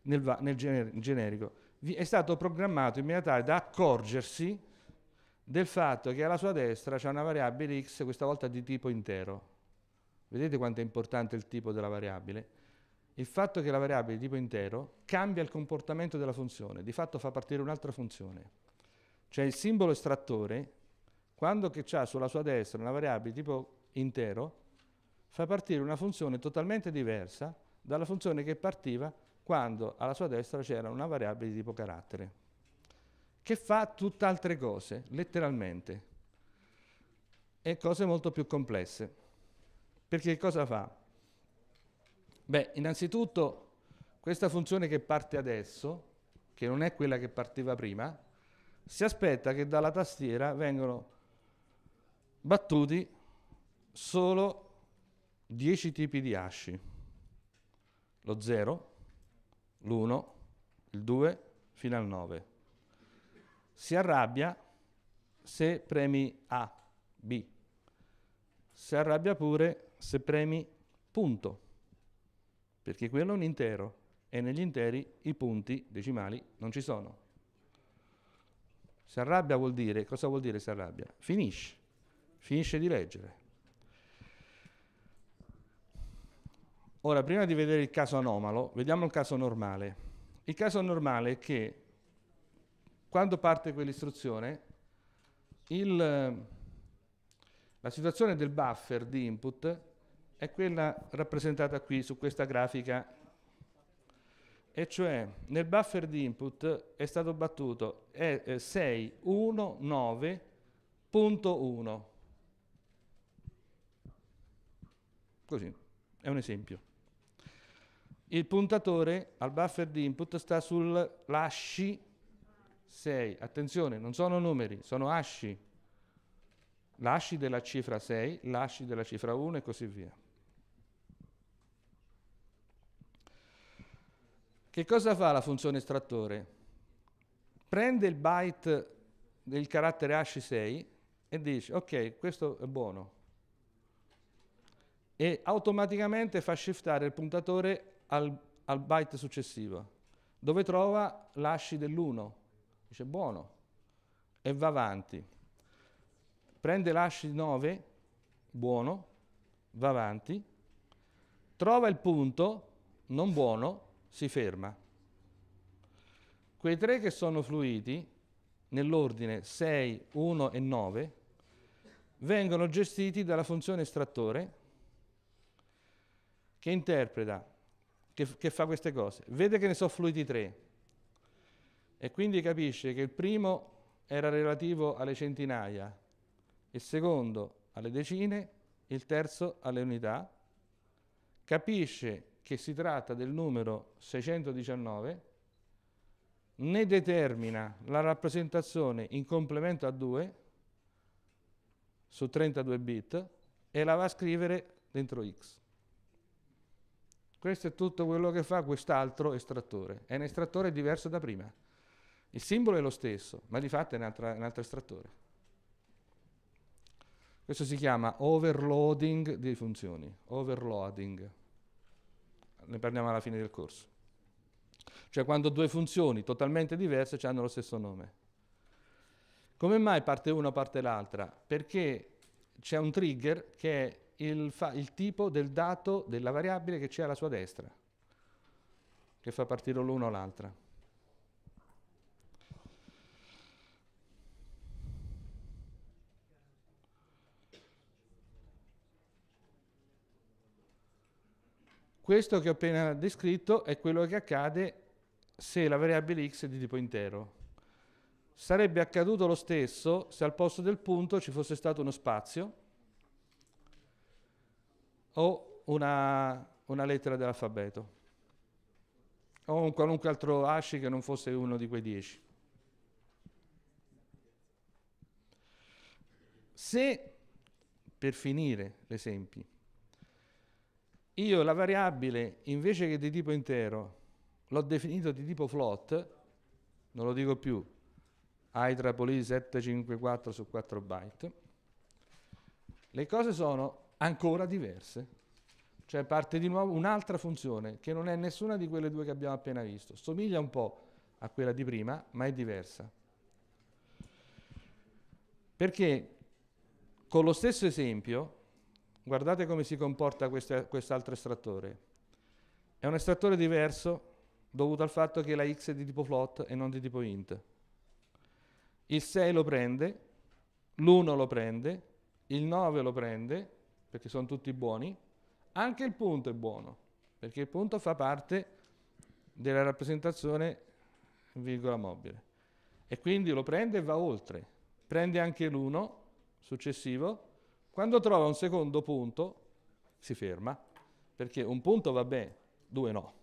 nel, va- nel gener- generico, vi è stato programmato in maniera tale da accorgersi del fatto che alla sua destra c'è una variabile x, questa volta di tipo intero. Vedete quanto è importante il tipo della variabile? Il fatto che la variabile di tipo intero cambia il comportamento della funzione, di fatto fa partire un'altra funzione. Cioè il simbolo estrattore, quando che ha sulla sua destra una variabile tipo intero, fa partire una funzione totalmente diversa dalla funzione che partiva quando alla sua destra c'era una variabile di tipo carattere, che fa tutt'altre cose, letteralmente, e cose molto più complesse. Perché cosa fa? Beh, innanzitutto questa funzione che parte adesso, che non è quella che partiva prima, si aspetta che dalla tastiera vengano battuti solo 10 tipi di asci. Lo 0, l'1, il 2 fino al 9. Si arrabbia se premi A, B. Si arrabbia pure se premi punto, perché quello è un intero e negli interi i punti decimali non ci sono. Si arrabbia vuol dire, cosa vuol dire si arrabbia? Finisce, finisce di leggere. Ora, prima di vedere il caso anomalo, vediamo il caso normale. Il caso normale è che quando parte quell'istruzione, il, eh, la situazione del buffer di input è quella rappresentata qui su questa grafica, e cioè nel buffer di input è stato battuto 619.1. Eh, Così, è un esempio. Il puntatore al buffer di input sta sull'asci 6. Attenzione, non sono numeri, sono asci. L'asci della cifra 6, l'asci della cifra 1 e così via. Che cosa fa la funzione estrattore? Prende il byte del carattere asci 6 e dice ok, questo è buono. E automaticamente fa shiftare il puntatore al, al byte successivo. Dove trova l'asci dell'1? Dice buono e va avanti. Prende l'asci 9, buono, va avanti, trova il punto non buono, si ferma. Quei tre che sono fluiti, nell'ordine 6, 1 e 9, vengono gestiti dalla funzione estrattore che interpreta che, che fa queste cose. Vede che ne sono fluiti tre e quindi capisce che il primo era relativo alle centinaia, il secondo alle decine, il terzo alle unità. Capisce che si tratta del numero 619, ne determina la rappresentazione in complemento a 2 su 32 bit e la va a scrivere dentro x. Questo è tutto quello che fa quest'altro estrattore. È un estrattore diverso da prima. Il simbolo è lo stesso, ma di fatto è un altro estrattore. Questo si chiama overloading di funzioni, overloading. Ne parliamo alla fine del corso. Cioè quando due funzioni totalmente diverse hanno lo stesso nome. Come mai parte una parte l'altra? Perché c'è un trigger che è il, il tipo del dato della variabile che c'è alla sua destra, che fa partire l'uno o l'altra. Questo che ho appena descritto è quello che accade se la variabile x è di tipo intero. Sarebbe accaduto lo stesso se al posto del punto ci fosse stato uno spazio o una, una lettera dell'alfabeto o un qualunque altro asci che non fosse uno di quei dieci. Se, per finire l'esempio, io la variabile invece che di tipo intero l'ho definito di tipo float, non lo dico più, Hydra 754 su 4 byte, le cose sono ancora diverse. Cioè parte di nuovo un'altra funzione che non è nessuna di quelle due che abbiamo appena visto. Somiglia un po' a quella di prima, ma è diversa. Perché con lo stesso esempio, guardate come si comporta quest'altro estrattore. È un estrattore diverso dovuto al fatto che la x è di tipo float e non di tipo int. Il 6 lo prende, l'1 lo prende, il 9 lo prende, perché sono tutti buoni, anche il punto è buono, perché il punto fa parte della rappresentazione virgola mobile. E quindi lo prende e va oltre. Prende anche l'1 successivo. Quando trova un secondo punto, si ferma, perché un punto va bene, due no.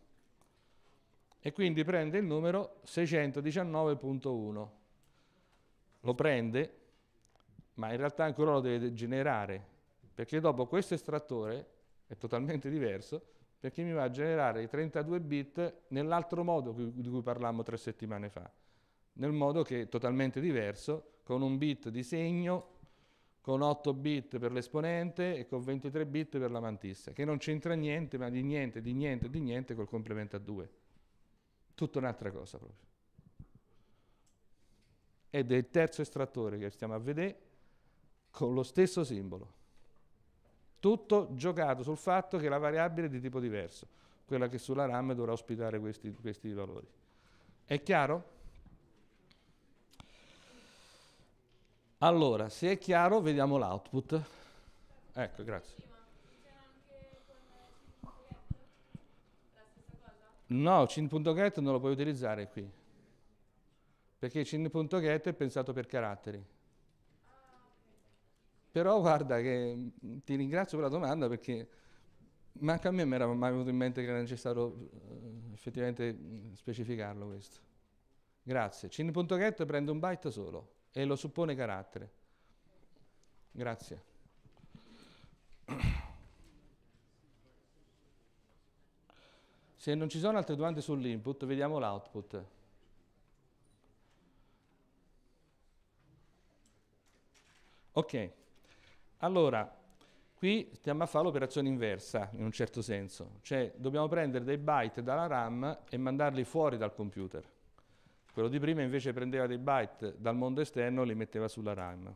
E quindi prende il numero 619.1. Lo prende, ma in realtà ancora lo deve generare perché dopo questo estrattore è totalmente diverso, perché mi va a generare i 32 bit nell'altro modo di cui parlammo tre settimane fa, nel modo che è totalmente diverso, con un bit di segno, con 8 bit per l'esponente e con 23 bit per la mantissa, che non c'entra niente, ma di niente, di niente, di niente col complemento a 2. Tutta un'altra cosa proprio. Ed è il terzo estrattore che stiamo a vedere con lo stesso simbolo. Tutto giocato sul fatto che la variabile è di tipo diverso, quella che sulla RAM dovrà ospitare questi, questi valori. È chiaro? Allora, se è chiaro, vediamo l'output. Ecco, grazie. Eh, no, cin.get non lo puoi utilizzare qui, perché cin.get è pensato per caratteri. Però guarda che mm, ti ringrazio per la domanda perché manca a me mi era mai venuto in mente che era necessario eh, effettivamente mm, specificarlo questo. Grazie. Cin.get prende un byte solo e lo suppone carattere. Grazie. Se non ci sono altre domande sull'input, vediamo l'output. Ok. Allora, qui stiamo a fare l'operazione inversa, in un certo senso. Cioè, dobbiamo prendere dei byte dalla RAM e mandarli fuori dal computer. Quello di prima invece prendeva dei byte dal mondo esterno e li metteva sulla RAM.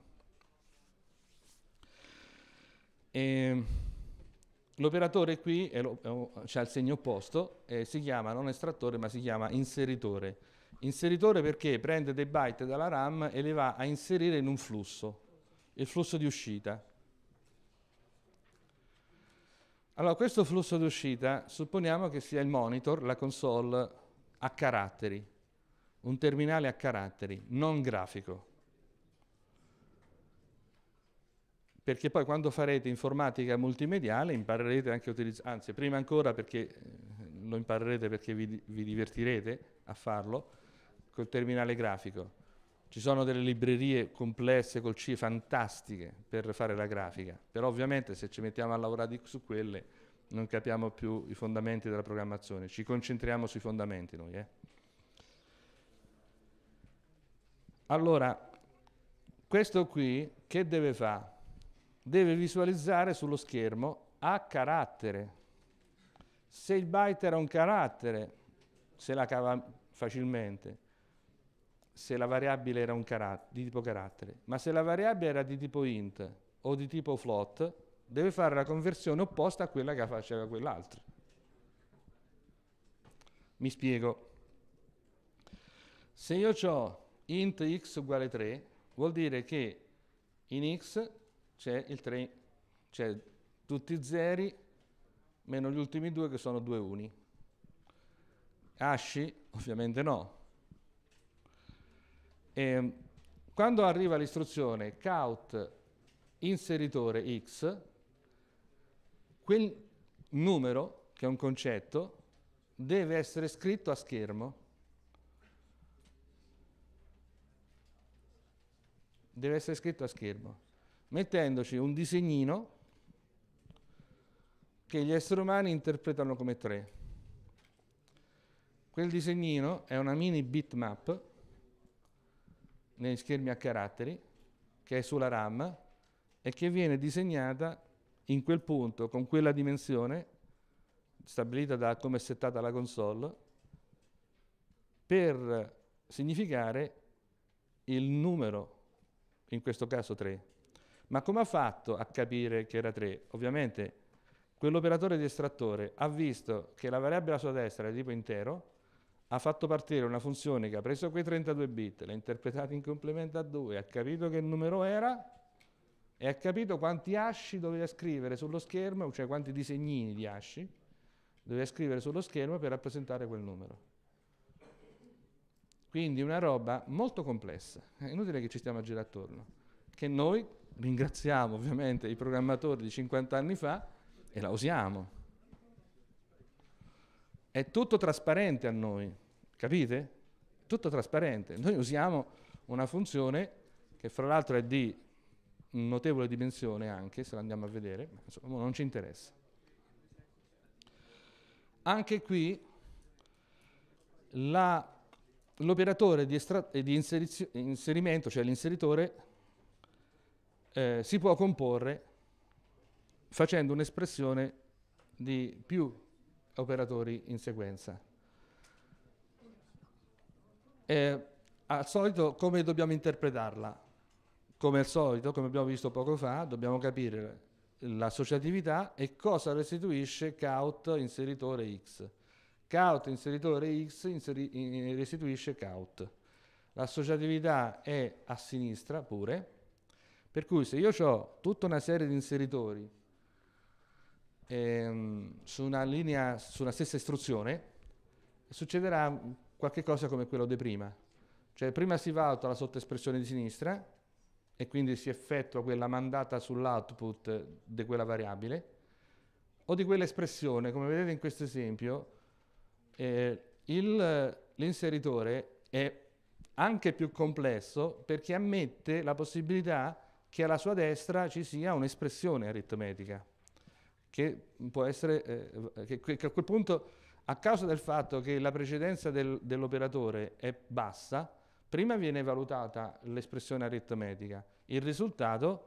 l'operatore qui ha il segno opposto, eh, si chiama non estrattore ma si chiama inseritore. Inseritore perché prende dei byte dalla RAM e li va a inserire in un flusso, il flusso di uscita. Allora, questo flusso d'uscita supponiamo che sia il monitor, la console a caratteri, un terminale a caratteri, non grafico. Perché poi quando farete informatica multimediale imparerete anche a utilizzare, anzi prima ancora perché eh, lo imparerete perché vi, vi divertirete a farlo, col terminale grafico. Ci sono delle librerie complesse col C fantastiche per fare la grafica, però ovviamente se ci mettiamo a lavorare su quelle non capiamo più i fondamenti della programmazione, ci concentriamo sui fondamenti noi. Eh? Allora, questo qui che deve fare? Deve visualizzare sullo schermo a carattere. Se il byte era un carattere, se la cava facilmente se la variabile era di tipo carattere, ma se la variabile era di tipo int o di tipo float, deve fare la conversione opposta a quella che faceva quell'altro. Mi spiego. Se io ho int x uguale 3, vuol dire che in x c'è il 3, c'è tutti i zeri meno gli ultimi due che sono due uni. Asci? Ovviamente no, e, ehm, quando arriva l'istruzione count inseritore x, quel numero, che è un concetto, deve essere scritto a schermo. Deve essere scritto a schermo, mettendoci un disegnino che gli esseri umani interpretano come 3. Quel disegnino è una mini bitmap negli schermi a caratteri, che è sulla RAM e che viene disegnata in quel punto, con quella dimensione, stabilita da come è settata la console, per significare il numero, in questo caso 3. Ma come ha fatto a capire che era 3? Ovviamente quell'operatore di estrattore ha visto che la variabile alla sua destra è di tipo intero, ha fatto partire una funzione che ha preso quei 32 bit, l'ha interpretato in complemento a 2, ha capito che numero era e ha capito quanti asci doveva scrivere sullo schermo, cioè quanti disegnini di asci doveva scrivere sullo schermo per rappresentare quel numero. Quindi una roba molto complessa, è inutile che ci stiamo a girare attorno, che noi ringraziamo ovviamente i programmatori di 50 anni fa e la usiamo. È tutto trasparente a noi, capite? Tutto trasparente. Noi usiamo una funzione che fra l'altro è di notevole dimensione anche, se la andiamo a vedere, insomma non ci interessa. Anche qui l'operatore di, eh, di inserimento, cioè l'inseritore, eh, si può comporre facendo un'espressione di più operatori in sequenza. E, al solito come dobbiamo interpretarla? Come al solito, come abbiamo visto poco fa, dobbiamo capire l'associatività e cosa restituisce count inseritore X. Count inseritore X inseri restituisce count. L'associatività è a sinistra pure, per cui se io ho tutta una serie di inseritori ehm, su una linea, sulla stessa istruzione, succederà qualche cosa come quello di prima. Cioè prima si valuta la sottoespressione di sinistra e quindi si effettua quella mandata sull'output di quella variabile o di quell'espressione, come vedete in questo esempio, eh, l'inseritore è anche più complesso perché ammette la possibilità che alla sua destra ci sia un'espressione aritmetica che può essere, eh, che, che, a quel punto, a causa del fatto che la precedenza del, dell'operatore è bassa, prima viene valutata l'espressione aritmetica, il risultato,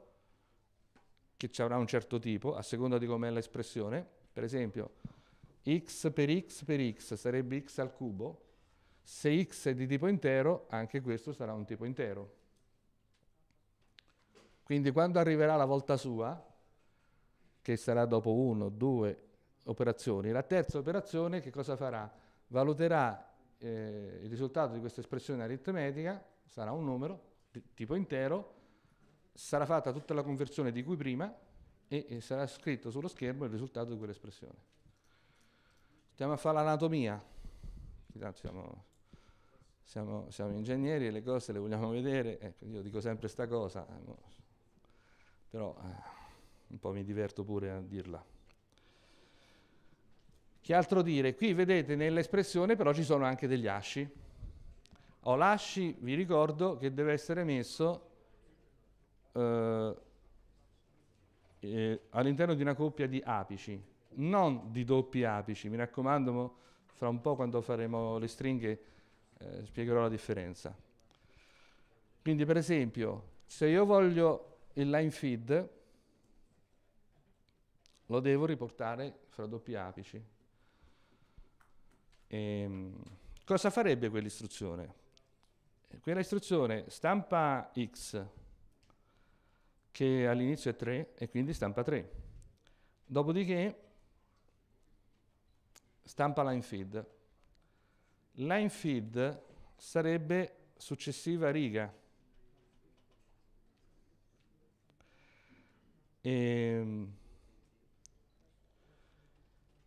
che ci avrà un certo tipo, a seconda di com'è l'espressione, per esempio, x per x per x sarebbe x al cubo, se x è di tipo intero, anche questo sarà un tipo intero. Quindi quando arriverà la volta sua, che sarà dopo uno, due operazioni. La terza operazione che cosa farà? Valuterà eh, il risultato di questa espressione aritmetica, sarà un numero tipo intero, sarà fatta tutta la conversione di cui prima e, e sarà scritto sullo schermo il risultato di quell'espressione. Stiamo a fare l'anatomia. Siamo, siamo, siamo, ingegneri e le cose le vogliamo vedere. Ecco, io dico sempre sta cosa, eh, però... Eh un po' mi diverto pure a dirla. Che altro dire? Qui vedete nell'espressione però ci sono anche degli asci. Ho l'asci, vi ricordo, che deve essere messo eh, eh, all'interno di una coppia di apici, non di doppi apici. Mi raccomando, fra un po' quando faremo le stringhe eh, spiegherò la differenza. Quindi per esempio, se io voglio il line feed, lo devo riportare fra doppi apici. E, ehm, cosa farebbe quell'istruzione? Quella istruzione stampa X, che all'inizio è 3 e quindi stampa 3. Dopodiché stampa line feed. Line feed sarebbe successiva riga. E, ehm,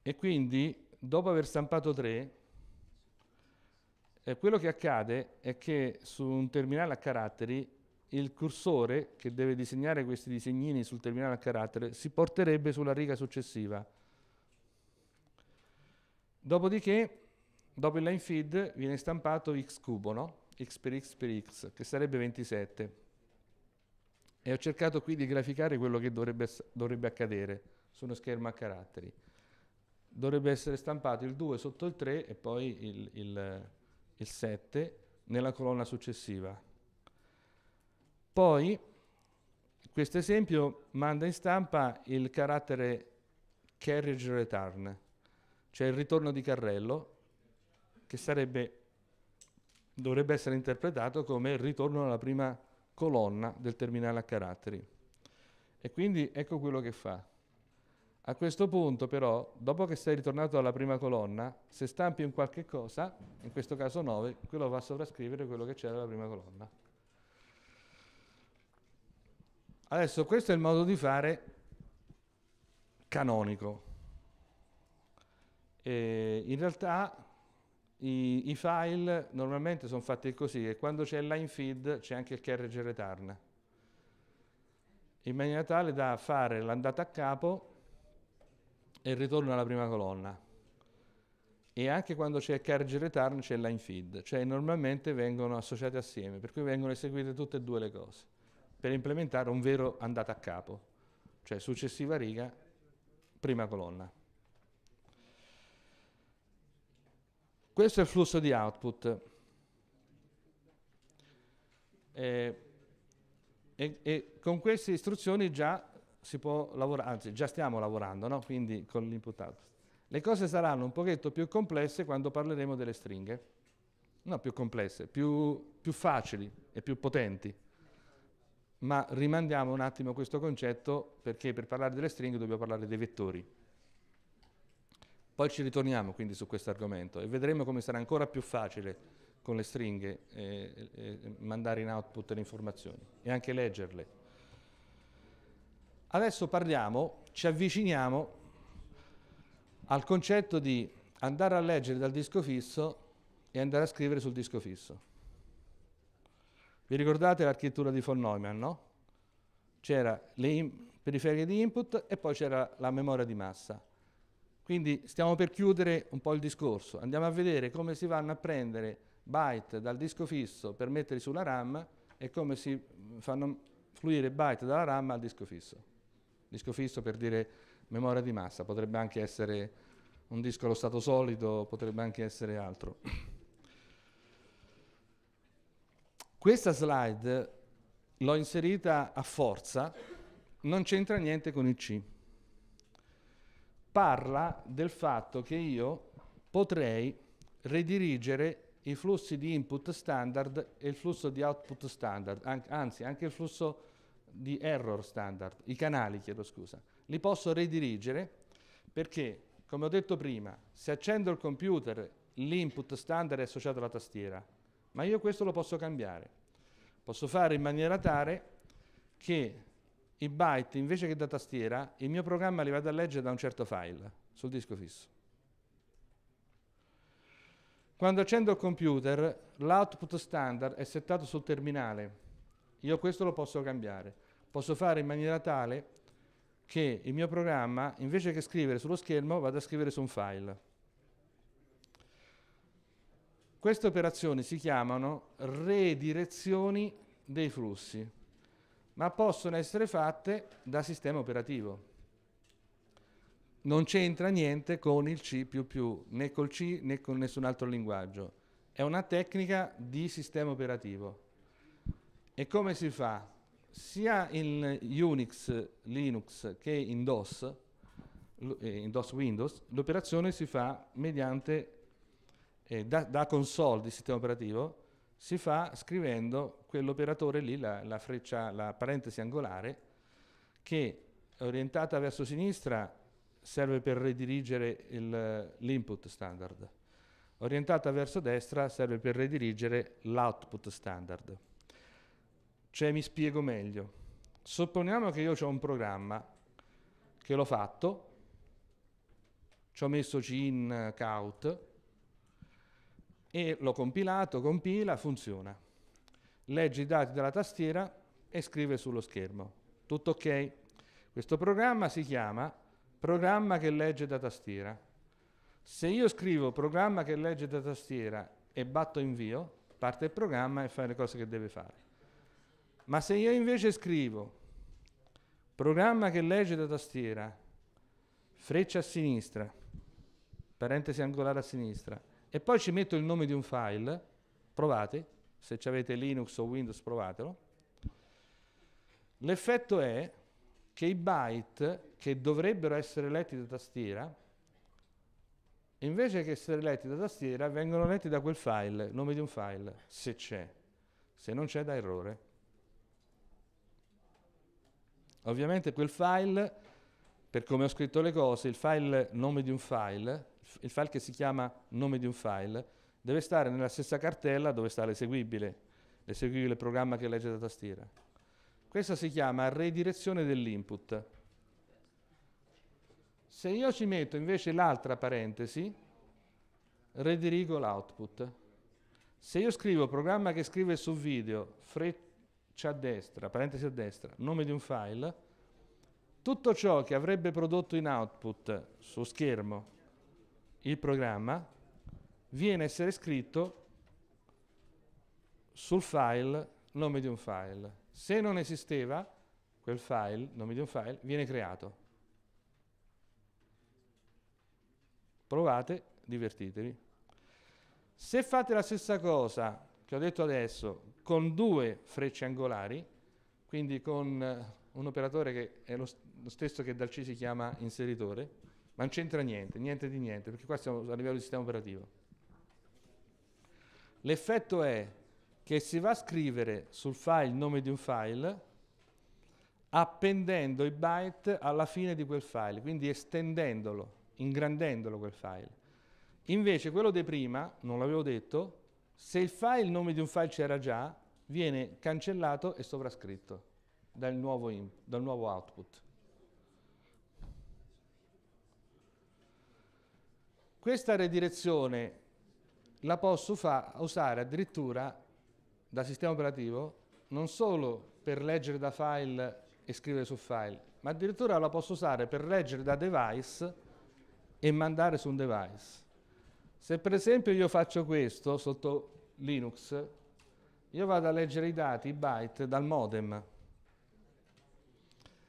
e quindi, dopo aver stampato 3, eh, quello che accade è che su un terminale a caratteri il cursore che deve disegnare questi disegnini sul terminale a carattere si porterebbe sulla riga successiva. Dopodiché, dopo il line feed, viene stampato x cubo, no? x per x per x, che sarebbe 27. E ho cercato qui di graficare quello che dovrebbe, dovrebbe accadere su uno schermo a caratteri dovrebbe essere stampato il 2 sotto il 3 e poi il, il, il 7 nella colonna successiva. Poi questo esempio manda in stampa il carattere carriage return, cioè il ritorno di carrello, che sarebbe, dovrebbe essere interpretato come il ritorno alla prima colonna del terminale a caratteri. E quindi ecco quello che fa. A questo punto però, dopo che sei ritornato alla prima colonna, se stampi un qualche cosa, in questo caso 9, quello va a sovrascrivere quello che c'era alla prima colonna. Adesso questo è il modo di fare canonico. E in realtà i, i, file normalmente sono fatti così e quando c'è il line feed c'è anche il carriage return in maniera tale da fare l'andata a capo e ritorno alla prima colonna. E anche quando c'è carriage return c'è line feed, cioè normalmente vengono associate assieme, per cui vengono eseguite tutte e due le cose, per implementare un vero andata a capo, cioè successiva riga, prima colonna. Questo è il flusso di output. E, eh, e, e, con queste istruzioni già si può lavorare, anzi già stiamo lavorando, no? quindi con l'input output. Le cose saranno un pochetto più complesse quando parleremo delle stringhe. No, più complesse, più, più facili e più potenti. Ma rimandiamo un attimo questo concetto perché per parlare delle stringhe dobbiamo parlare dei vettori. Poi ci ritorniamo quindi su questo argomento e vedremo come sarà ancora più facile con le stringhe eh, eh, mandare in output le informazioni e anche leggerle. Adesso parliamo, ci avviciniamo al concetto di andare a leggere dal disco fisso e andare a scrivere sul disco fisso. Vi ricordate l'architettura di von Neumann, no? C'era le periferiche di input e poi c'era la memoria di massa. Quindi stiamo per chiudere un po' il discorso. Andiamo a vedere come si vanno a prendere byte dal disco fisso per metterli sulla RAM e come si fanno fluire byte dalla RAM al disco fisso disco fisso per dire memoria di massa, potrebbe anche essere un disco allo stato solido, potrebbe anche essere altro. Questa slide l'ho inserita a forza, non c'entra niente con il C. Parla del fatto che io potrei redirigere i flussi di input standard e il flusso di output standard, an anzi anche il flusso di error standard, i canali chiedo scusa, li posso redirigere perché, come ho detto prima, se accendo il computer l'input standard è associato alla tastiera, ma io questo lo posso cambiare. Posso fare in maniera tale che i byte invece che da tastiera, il mio programma li vada a leggere da un certo file sul disco fisso. Quando accendo il computer, l'output standard è settato sul terminale io questo lo posso cambiare. Posso fare in maniera tale che il mio programma, invece che scrivere sullo schermo, vada a scrivere su un file. Queste operazioni si chiamano redirezioni dei flussi, ma possono essere fatte da sistema operativo. Non c'entra niente con il C++, né col C né con nessun altro linguaggio. È una tecnica di sistema operativo. E come si fa? Sia in Unix, Linux che in DOS, eh, in DOS Windows, l'operazione si fa mediante, eh, da, da, console di sistema operativo, si fa scrivendo quell'operatore lì, la, la freccia, la parentesi angolare, che orientata verso sinistra serve per redirigere il, l'input standard, orientata verso destra serve per redirigere l'output standard. Cioè mi spiego meglio. Supponiamo che io ho un programma che l'ho fatto, ci ho messo cin, count e l'ho compilato, compila, funziona. Legge i dati dalla tastiera e scrive sullo schermo. Tutto ok? Questo programma si chiama programma che legge da tastiera. Se io scrivo programma che legge da tastiera e batto invio, parte il programma e fa le cose che deve fare. Ma se io invece scrivo programma che legge da tastiera, freccia a sinistra, parentesi angolare a sinistra, e poi ci metto il nome di un file, provate, se avete Linux o Windows provatelo, l'effetto è che i byte che dovrebbero essere letti da tastiera, invece che essere letti da tastiera, vengono letti da quel file, nome di un file, se c'è. Se non c'è, da errore. Ovviamente quel file, per come ho scritto le cose, il file nome di un file, il file che si chiama nome di un file, deve stare nella stessa cartella dove sta l'eseguibile, l'eseguibile programma che legge da tastiera. Questa si chiama redirezione dell'input. Se io ci metto invece l'altra parentesi, redirigo l'output. Se io scrivo programma che scrive su video, fretta, c'è a destra, parentesi a destra, nome di un file, tutto ciò che avrebbe prodotto in output su schermo il programma viene a essere scritto sul file nome di un file. Se non esisteva quel file, nome di un file, viene creato. Provate, divertitevi. Se fate la stessa cosa che ho detto adesso, con due frecce angolari, quindi con eh, un operatore che è lo, st- lo stesso che dal C si chiama inseritore, ma non c'entra niente, niente di niente, perché qua siamo a livello di sistema operativo. L'effetto è che si va a scrivere sul file il nome di un file appendendo i byte alla fine di quel file, quindi estendendolo, ingrandendolo quel file. Invece quello di prima, non l'avevo detto, se il file, il nome di un file c'era già, viene cancellato e sovrascritto dal nuovo, in, dal nuovo output. Questa redirezione la posso usare addirittura da sistema operativo non solo per leggere da file e scrivere su file, ma addirittura la posso usare per leggere da device e mandare su un device. Se per esempio io faccio questo sotto Linux, io vado a leggere i dati, i byte, dal modem.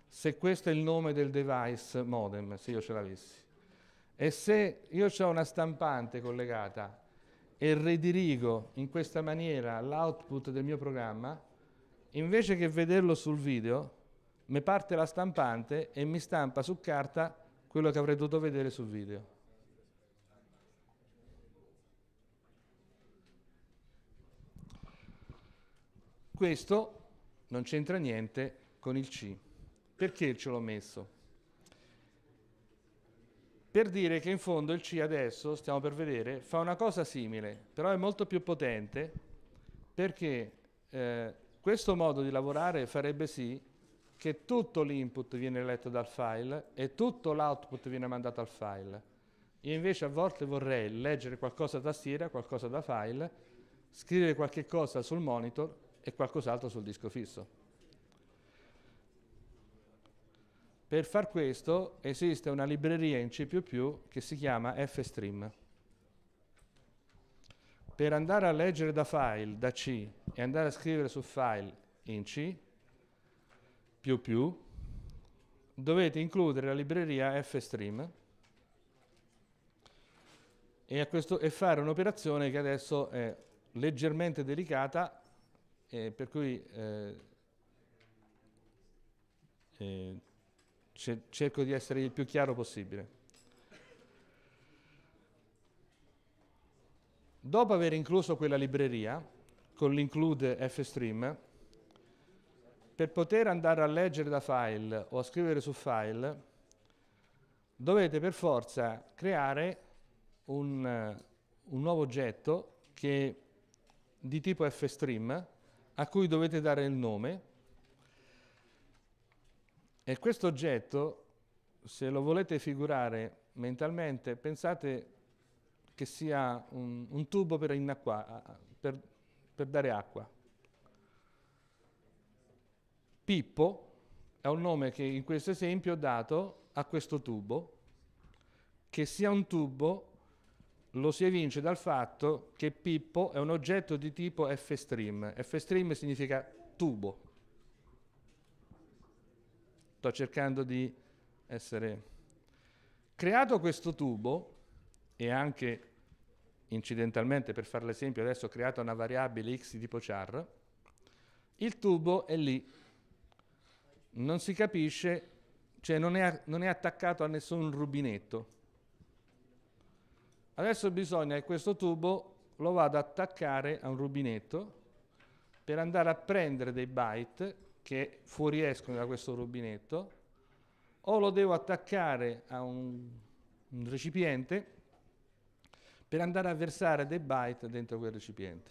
Se questo è il nome del device modem, se io ce l'avessi. E se io ho una stampante collegata e ridirigo in questa maniera l'output del mio programma, invece che vederlo sul video, mi parte la stampante e mi stampa su carta quello che avrei dovuto vedere sul video. Questo non c'entra niente con il C. Perché ce l'ho messo? Per dire che in fondo il C adesso, stiamo per vedere, fa una cosa simile, però è molto più potente perché eh, questo modo di lavorare farebbe sì che tutto l'input viene letto dal file e tutto l'output viene mandato al file. Io invece a volte vorrei leggere qualcosa da tastiera, qualcosa da file, scrivere qualche cosa sul monitor e qualcos'altro sul disco fisso. Per far questo esiste una libreria in C++ che si chiama fstream. Per andare a leggere da file, da C, e andare a scrivere su file in C++, dovete includere la libreria fstream e, questo, e fare un'operazione che adesso è leggermente delicata eh, per cui eh, eh cerco di essere il più chiaro possibile. Dopo aver incluso quella libreria con l'include fstream, per poter andare a leggere da file o a scrivere su file, dovete per forza creare un, un nuovo oggetto che, di tipo fstream a cui dovete dare il nome. E questo oggetto, se lo volete figurare mentalmente, pensate che sia un, un tubo per, innacqua, per, per dare acqua. Pippo è un nome che in questo esempio ho dato a questo tubo, che sia un tubo lo si evince dal fatto che Pippo è un oggetto di tipo F-stream. F-stream significa tubo. Sto cercando di essere... Creato questo tubo, e anche incidentalmente, per fare l'esempio, adesso ho creato una variabile x di tipo char, il tubo è lì. Non si capisce, cioè non è, non è attaccato a nessun rubinetto Adesso bisogna che questo tubo lo vado ad attaccare a un rubinetto per andare a prendere dei byte che fuoriescono da questo rubinetto o lo devo attaccare a un, un recipiente per andare a versare dei byte dentro quel recipiente.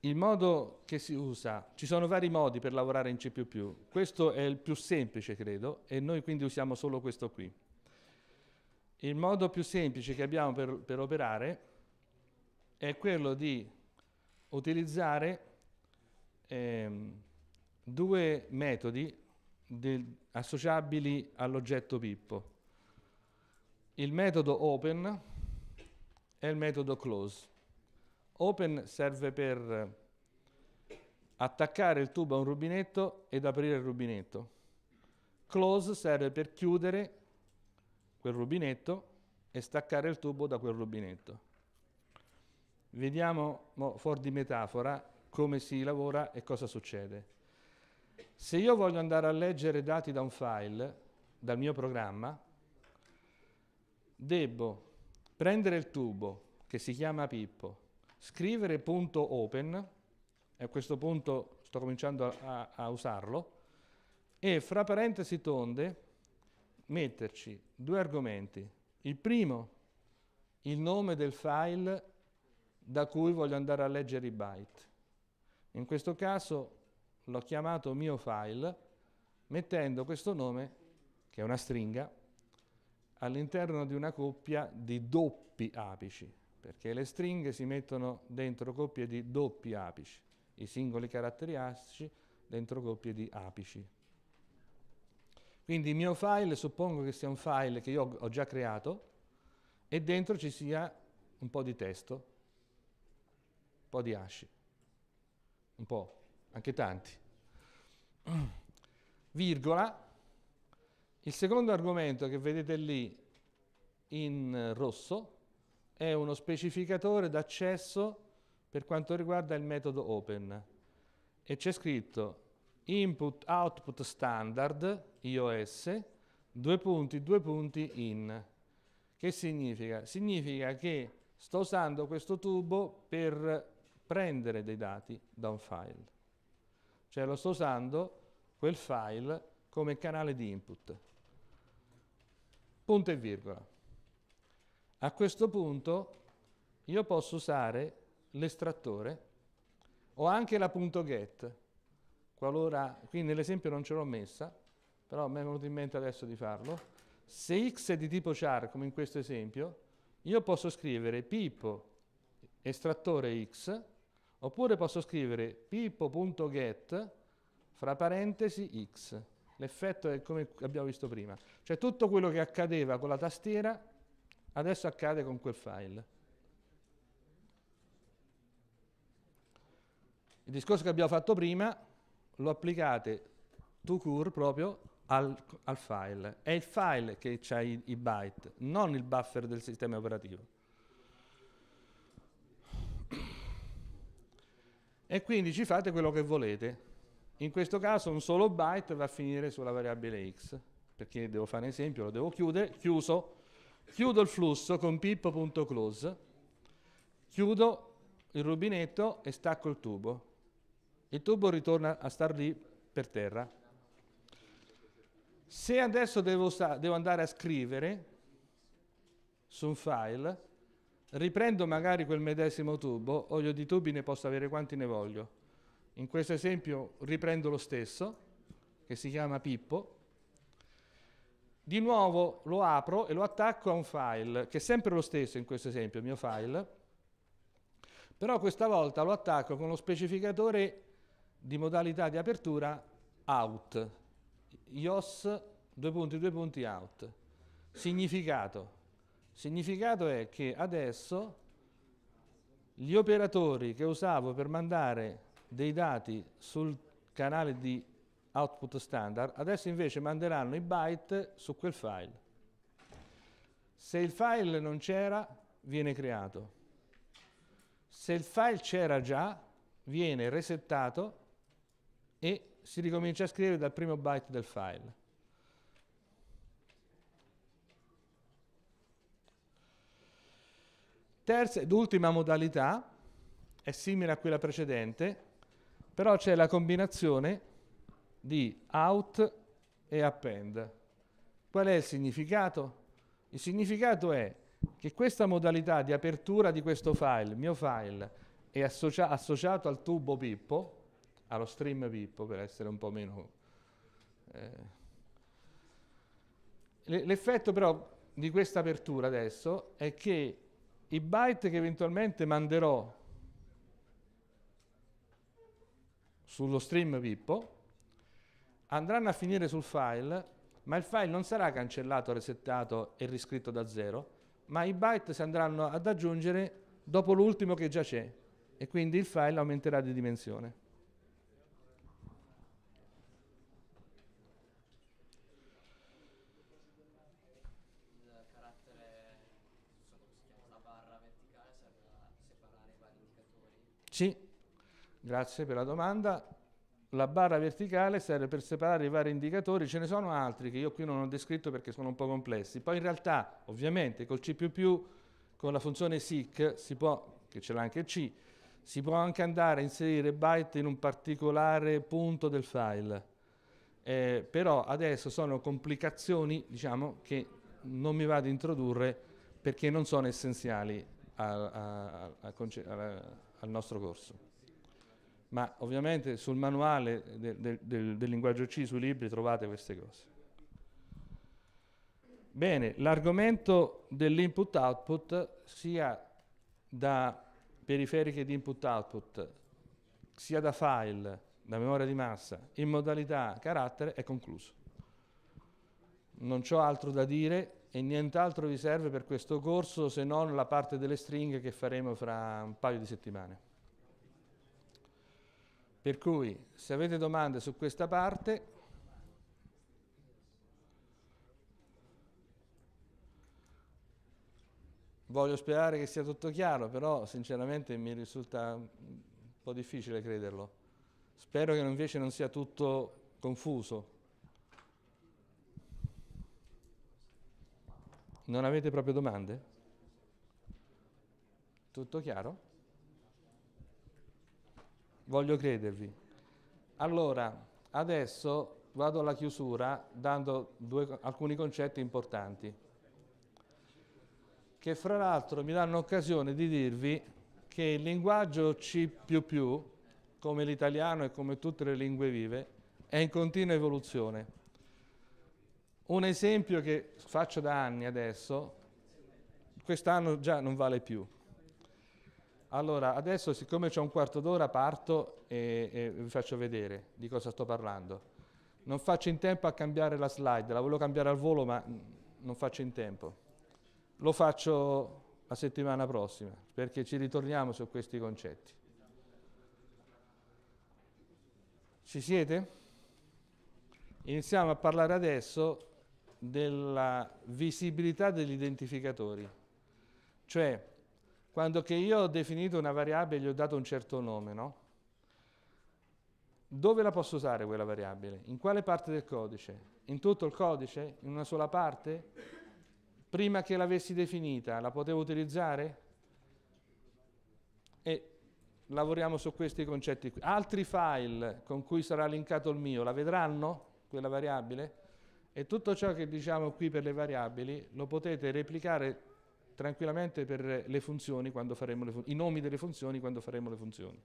Il modo che si usa, ci sono vari modi per lavorare in C++, questo è il più semplice credo e noi quindi usiamo solo questo qui. Il modo più semplice che abbiamo per, per operare è quello di utilizzare ehm, due metodi del, associabili all'oggetto Pippo. Il metodo open e il metodo close. Open serve per attaccare il tubo a un rubinetto ed aprire il rubinetto. Close serve per chiudere quel rubinetto e staccare il tubo da quel rubinetto. Vediamo, mo, fuori di metafora, come si lavora e cosa succede. Se io voglio andare a leggere dati da un file, dal mio programma, debbo prendere il tubo che si chiama Pippo, scrivere punto open, e a questo punto sto cominciando a, a usarlo, e fra parentesi tonde metterci due argomenti. Il primo, il nome del file da cui voglio andare a leggere i byte. In questo caso l'ho chiamato mio file mettendo questo nome, che è una stringa, all'interno di una coppia di doppi apici, perché le stringhe si mettono dentro coppie di doppi apici, i singoli caratteri dentro coppie di apici. Quindi il mio file, suppongo che sia un file che io ho già creato e dentro ci sia un po' di testo, un po' di asci, un po', anche tanti. Virgola. Il secondo argomento che vedete lì in rosso è uno specificatore d'accesso per quanto riguarda il metodo open e c'è scritto input output standard iOS, due punti, due punti in. Che significa? Significa che sto usando questo tubo per prendere dei dati da un file. Cioè lo sto usando, quel file, come canale di input. Punto e virgola. A questo punto io posso usare l'estrattore o anche la punto .get Qualora, qui nell'esempio non ce l'ho messa, però mi è venuto in mente adesso di farlo. Se x è di tipo char, come in questo esempio, io posso scrivere pippo estrattore x, oppure posso scrivere pippo.get fra parentesi x. L'effetto è come abbiamo visto prima. Cioè tutto quello che accadeva con la tastiera adesso accade con quel file. Il discorso che abbiamo fatto prima lo applicate to cure proprio al, al, file. È il file che ha i, i byte, non il buffer del sistema operativo. E quindi ci fate quello che volete. In questo caso un solo byte va a finire sulla variabile x, perché devo fare un esempio, lo devo chiudere, chiuso, chiudo il flusso con pip.close, chiudo il rubinetto e stacco il tubo. Il tubo ritorna a star lì per terra. Se adesso devo, devo andare a scrivere su un file, riprendo magari quel medesimo tubo, olio di tubi ne posso avere quanti ne voglio. In questo esempio riprendo lo stesso, che si chiama Pippo. Di nuovo lo apro e lo attacco a un file, che è sempre lo stesso in questo esempio, il mio file, però questa volta lo attacco con lo specificatore di modalità di apertura out, ios, due punti, due punti out. Significato. Significato è che adesso gli operatori che usavo per mandare dei dati sul canale di output standard, adesso invece manderanno i byte su quel file. Se il file non c'era, viene creato. Se il file c'era già, viene resettato e si ricomincia a scrivere dal primo byte del file. Terza ed ultima modalità è simile a quella precedente, però c'è la combinazione di out e append. Qual è il significato? Il significato è che questa modalità di apertura di questo file, mio file, è associa associato al tubo Pippo, allo stream Pippo per essere un po' meno... Eh. L'effetto però di questa apertura adesso è che i byte che eventualmente manderò sullo stream Pippo andranno a finire sul file, ma il file non sarà cancellato, resettato e riscritto da zero, ma i byte si andranno ad aggiungere dopo l'ultimo che già c'è e quindi il file aumenterà di dimensione. Sì, grazie per la domanda. La barra verticale serve per separare i vari indicatori, ce ne sono altri che io qui non ho descritto perché sono un po' complessi. Poi in realtà, ovviamente, col C++, con la funzione SIC, si può, che ce l'ha anche il C, si può anche andare a inserire byte in un particolare punto del file. Eh, però adesso sono complicazioni, diciamo, che non mi vado ad introdurre perché non sono essenziali al, al, al, al al nostro corso. Ma ovviamente sul manuale del, del, del, del linguaggio C, sui libri, trovate queste cose. Bene, l'argomento dell'input-output sia da periferiche di input-output, sia da file, da memoria di massa, in modalità carattere è concluso. Non ho altro da dire, e nient'altro vi serve per questo corso se non la parte delle stringhe che faremo fra un paio di settimane. Per cui se avete domande su questa parte voglio sperare che sia tutto chiaro, però sinceramente mi risulta un po' difficile crederlo. Spero che invece non sia tutto confuso. Non avete proprio domande? Tutto chiaro? Voglio credervi. Allora, adesso vado alla chiusura dando due, alcuni concetti importanti che fra l'altro mi danno occasione di dirvi che il linguaggio C++, come l'italiano e come tutte le lingue vive, è in continua evoluzione. Un esempio che faccio da anni adesso, quest'anno già non vale più. Allora, adesso siccome c'è un quarto d'ora parto e, e, vi faccio vedere di cosa sto parlando. Non faccio in tempo a cambiare la slide, la volevo cambiare al volo ma non faccio in tempo. Lo faccio la settimana prossima perché ci ritorniamo su questi concetti. Ci siete? Iniziamo a parlare adesso della visibilità degli identificatori. Cioè, quando che io ho definito una variabile e gli ho dato un certo nome, no? Dove la posso usare quella variabile? In quale parte del codice? In tutto il codice? In una sola parte? Prima che l'avessi definita, la potevo utilizzare? E lavoriamo su questi concetti qui. Altri file con cui sarà linkato il mio, la vedranno quella variabile? E tutto ciò che diciamo qui per le variabili lo potete replicare tranquillamente per le funzioni quando faremo le fun- i nomi delle funzioni quando faremo le funzioni.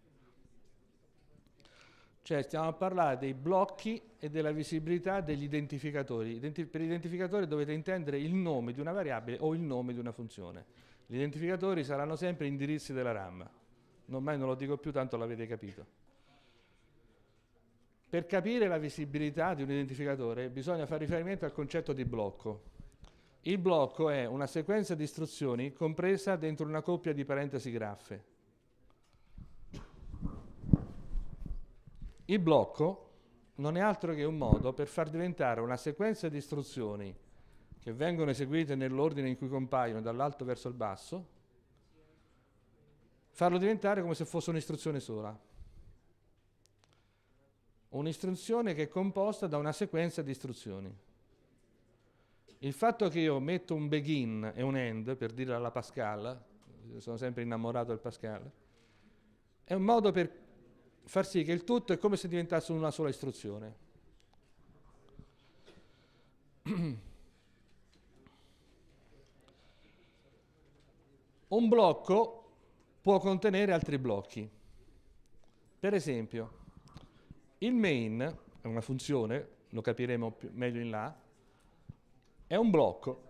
Cioè stiamo a parlare dei blocchi e della visibilità degli identificatori. Identi- per identificatore dovete intendere il nome di una variabile o il nome di una funzione. Gli identificatori saranno sempre indirizzi della RAM. Non, mai non lo dico più, tanto l'avete capito. Per capire la visibilità di un identificatore bisogna fare riferimento al concetto di blocco. Il blocco è una sequenza di istruzioni compresa dentro una coppia di parentesi graffe. Il blocco non è altro che un modo per far diventare una sequenza di istruzioni che vengono eseguite nell'ordine in cui compaiono dall'alto verso il basso, farlo diventare come se fosse un'istruzione sola un'istruzione che è composta da una sequenza di istruzioni. Il fatto che io metto un begin e un end, per dirla alla Pascal, sono sempre innamorato del Pascal, è un modo per far sì che il tutto è come se diventasse una sola istruzione. Un blocco può contenere altri blocchi. Per esempio, il main è una funzione, lo capiremo più, meglio in là, è un blocco.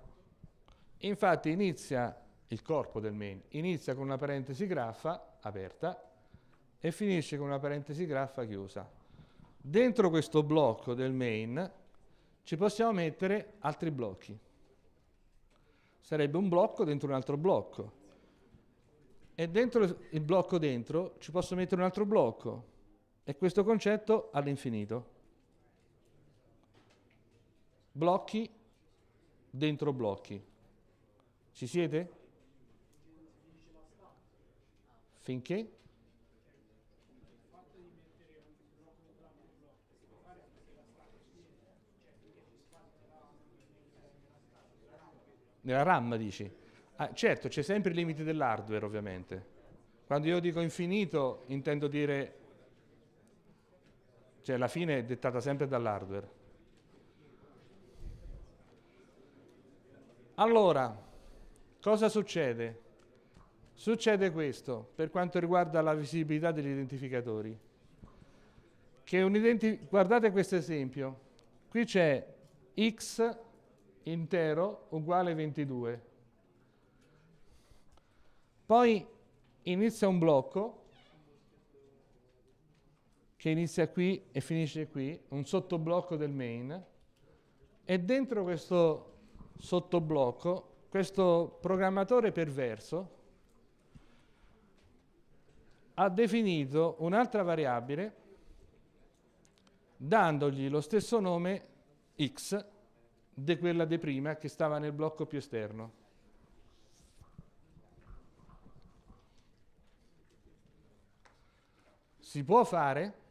Infatti inizia il corpo del main, inizia con una parentesi graffa aperta e finisce con una parentesi graffa chiusa. Dentro questo blocco del main ci possiamo mettere altri blocchi. Sarebbe un blocco dentro un altro blocco. E dentro il blocco dentro ci posso mettere un altro blocco e questo concetto all'infinito. Blocchi dentro blocchi. Ci siete? Finché? Nella RAM dici? Ah, certo, c'è sempre il limite dell'hardware ovviamente. Quando io dico infinito intendo dire cioè la fine è dettata sempre dall'hardware. Allora, cosa succede? Succede questo per quanto riguarda la visibilità degli identificatori. Identif guardate questo esempio. Qui c'è x intero uguale 22. Poi inizia un blocco che inizia qui e finisce qui, un sottoblocco del main, e dentro questo sottoblocco, questo programmatore perverso ha definito un'altra variabile dandogli lo stesso nome x di quella di prima che stava nel blocco più esterno. Si può fare?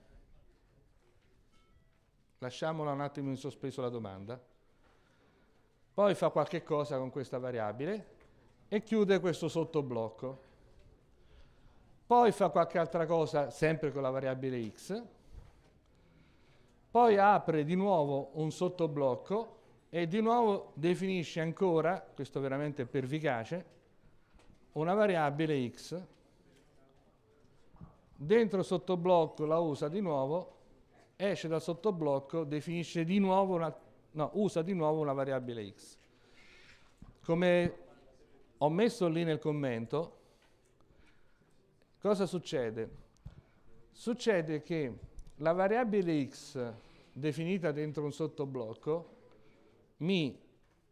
Lasciamola un attimo in sospeso la domanda. Poi fa qualche cosa con questa variabile e chiude questo sottoblocco. Poi fa qualche altra cosa sempre con la variabile x. Poi apre di nuovo un sottoblocco e di nuovo definisce ancora, questo veramente è pervicace, una variabile x. Dentro sottoblocco la usa di nuovo esce dal sottoblocco, definisce di nuovo una, no, usa di nuovo una variabile x. Come ho messo lì nel commento, cosa succede? Succede che la variabile x definita dentro un sottoblocco mi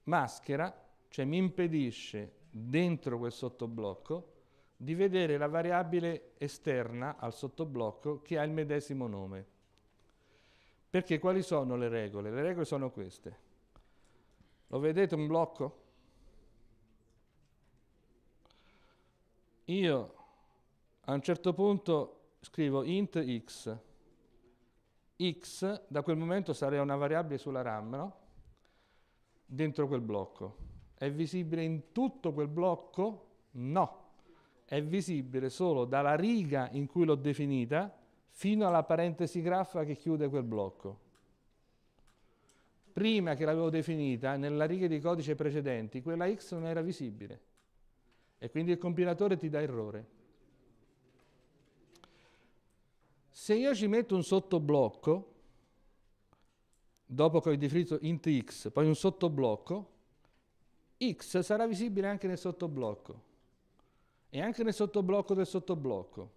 maschera, cioè mi impedisce dentro quel sottoblocco di vedere la variabile esterna al sottoblocco che ha il medesimo nome. Perché quali sono le regole? Le regole sono queste. Lo vedete un blocco? Io a un certo punto scrivo int x. x da quel momento sarà una variabile sulla RAM, no? Dentro quel blocco. È visibile in tutto quel blocco? No. È visibile solo dalla riga in cui l'ho definita fino alla parentesi graffa che chiude quel blocco. Prima che l'avevo definita, nella riga di codice precedenti, quella x non era visibile e quindi il compilatore ti dà errore. Se io ci metto un sottoblocco, dopo che ho definito int x, poi un sottoblocco, x sarà visibile anche nel sottoblocco e anche nel sottoblocco del sottoblocco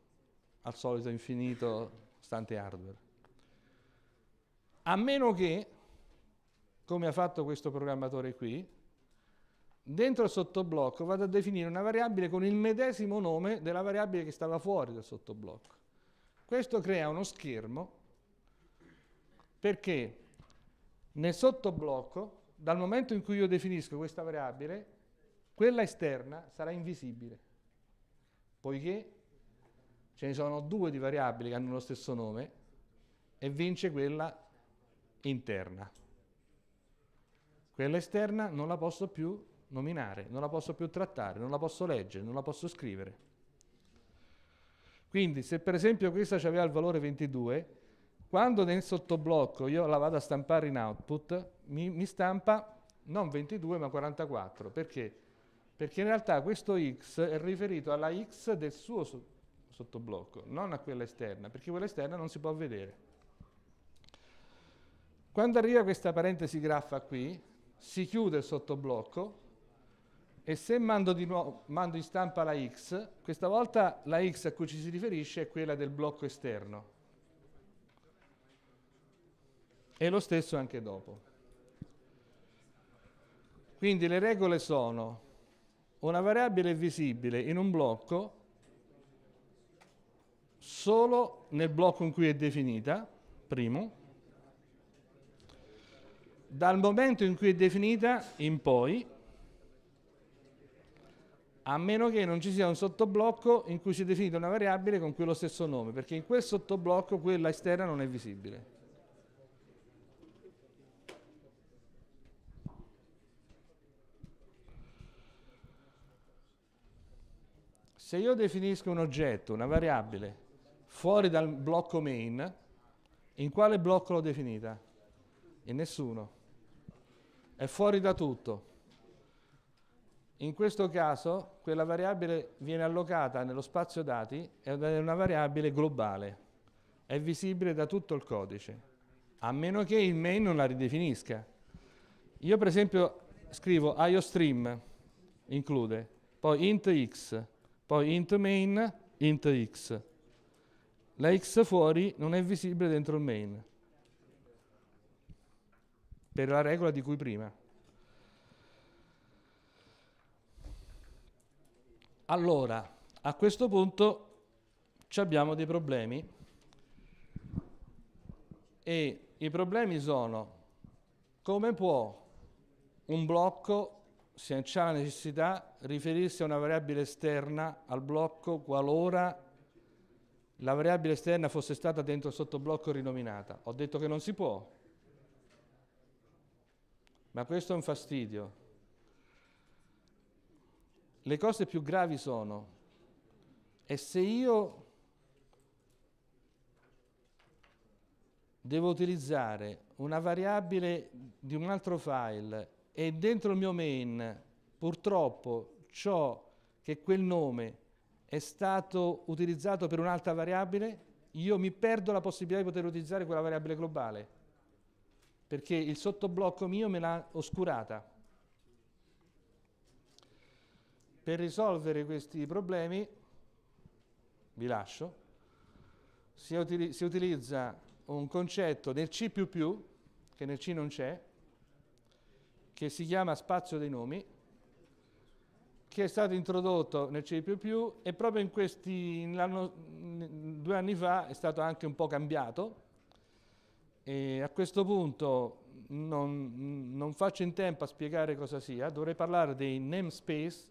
al solito infinito stante hardware. A meno che, come ha fatto questo programmatore qui, dentro il sottoblocco vado a definire una variabile con il medesimo nome della variabile che stava fuori dal sottoblocco. Questo crea uno schermo perché nel sottoblocco, dal momento in cui io definisco questa variabile, quella esterna sarà invisibile, poiché ce ne sono due di variabili che hanno lo stesso nome e vince quella interna. Quella esterna non la posso più nominare, non la posso più trattare, non la posso leggere, non la posso scrivere. Quindi se per esempio questa aveva il valore 22, quando nel sottoblocco io la vado a stampare in output, mi, mi stampa non 22 ma 44. Perché? Perché in realtà questo x è riferito alla x del suo sotto blocco, non a quella esterna, perché quella esterna non si può vedere. Quando arriva questa parentesi graffa qui, si chiude il sottoblocco e se mando, di nuovo, mando, in stampa la X, questa volta la X a cui ci si riferisce è quella del blocco esterno. E lo stesso anche dopo. Quindi le regole sono una variabile visibile in un blocco solo nel blocco in cui è definita, primo, dal momento in cui è definita in poi, a meno che non ci sia un sottoblocco in cui si è definita una variabile con quello stesso nome, perché in quel sottoblocco quella esterna non è visibile. Se io definisco un oggetto, una variabile, fuori dal blocco main, in quale blocco l'ho definita? In nessuno. È fuori da tutto. In questo caso quella variabile viene allocata nello spazio dati ed è una variabile globale, è visibile da tutto il codice, a meno che il main non la ridefinisca. Io per esempio scrivo IOStream, include, poi int x, poi int main, int x la x fuori non è visibile dentro il main, per la regola di cui prima. Allora, a questo punto abbiamo dei problemi e i problemi sono come può un blocco, se c'è la necessità, riferirsi a una variabile esterna al blocco qualora la variabile esterna fosse stata dentro il sottoblocco rinominata. Ho detto che non si può, ma questo è un fastidio. Le cose più gravi sono, e se io devo utilizzare una variabile di un altro file e dentro il mio main purtroppo ciò che quel nome è stato utilizzato per un'altra variabile, io mi perdo la possibilità di poter utilizzare quella variabile globale, perché il sottoblocco mio me l'ha oscurata. Per risolvere questi problemi, vi lascio, si, utili si utilizza un concetto nel C++, che nel C non c'è, che si chiama spazio dei nomi, che è stato introdotto nel C++ e proprio in questi, in due anni fa è stato anche un po' cambiato. E a questo punto non, non faccio in tempo a spiegare cosa sia, dovrei parlare dei namespace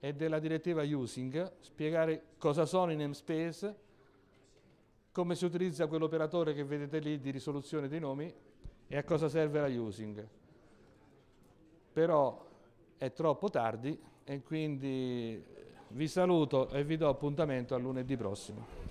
e della direttiva using, spiegare cosa sono i namespace, come si utilizza quell'operatore che vedete lì di risoluzione dei nomi e a cosa serve la using. Però è troppo tardi e quindi vi saluto e vi do appuntamento a lunedì prossimo.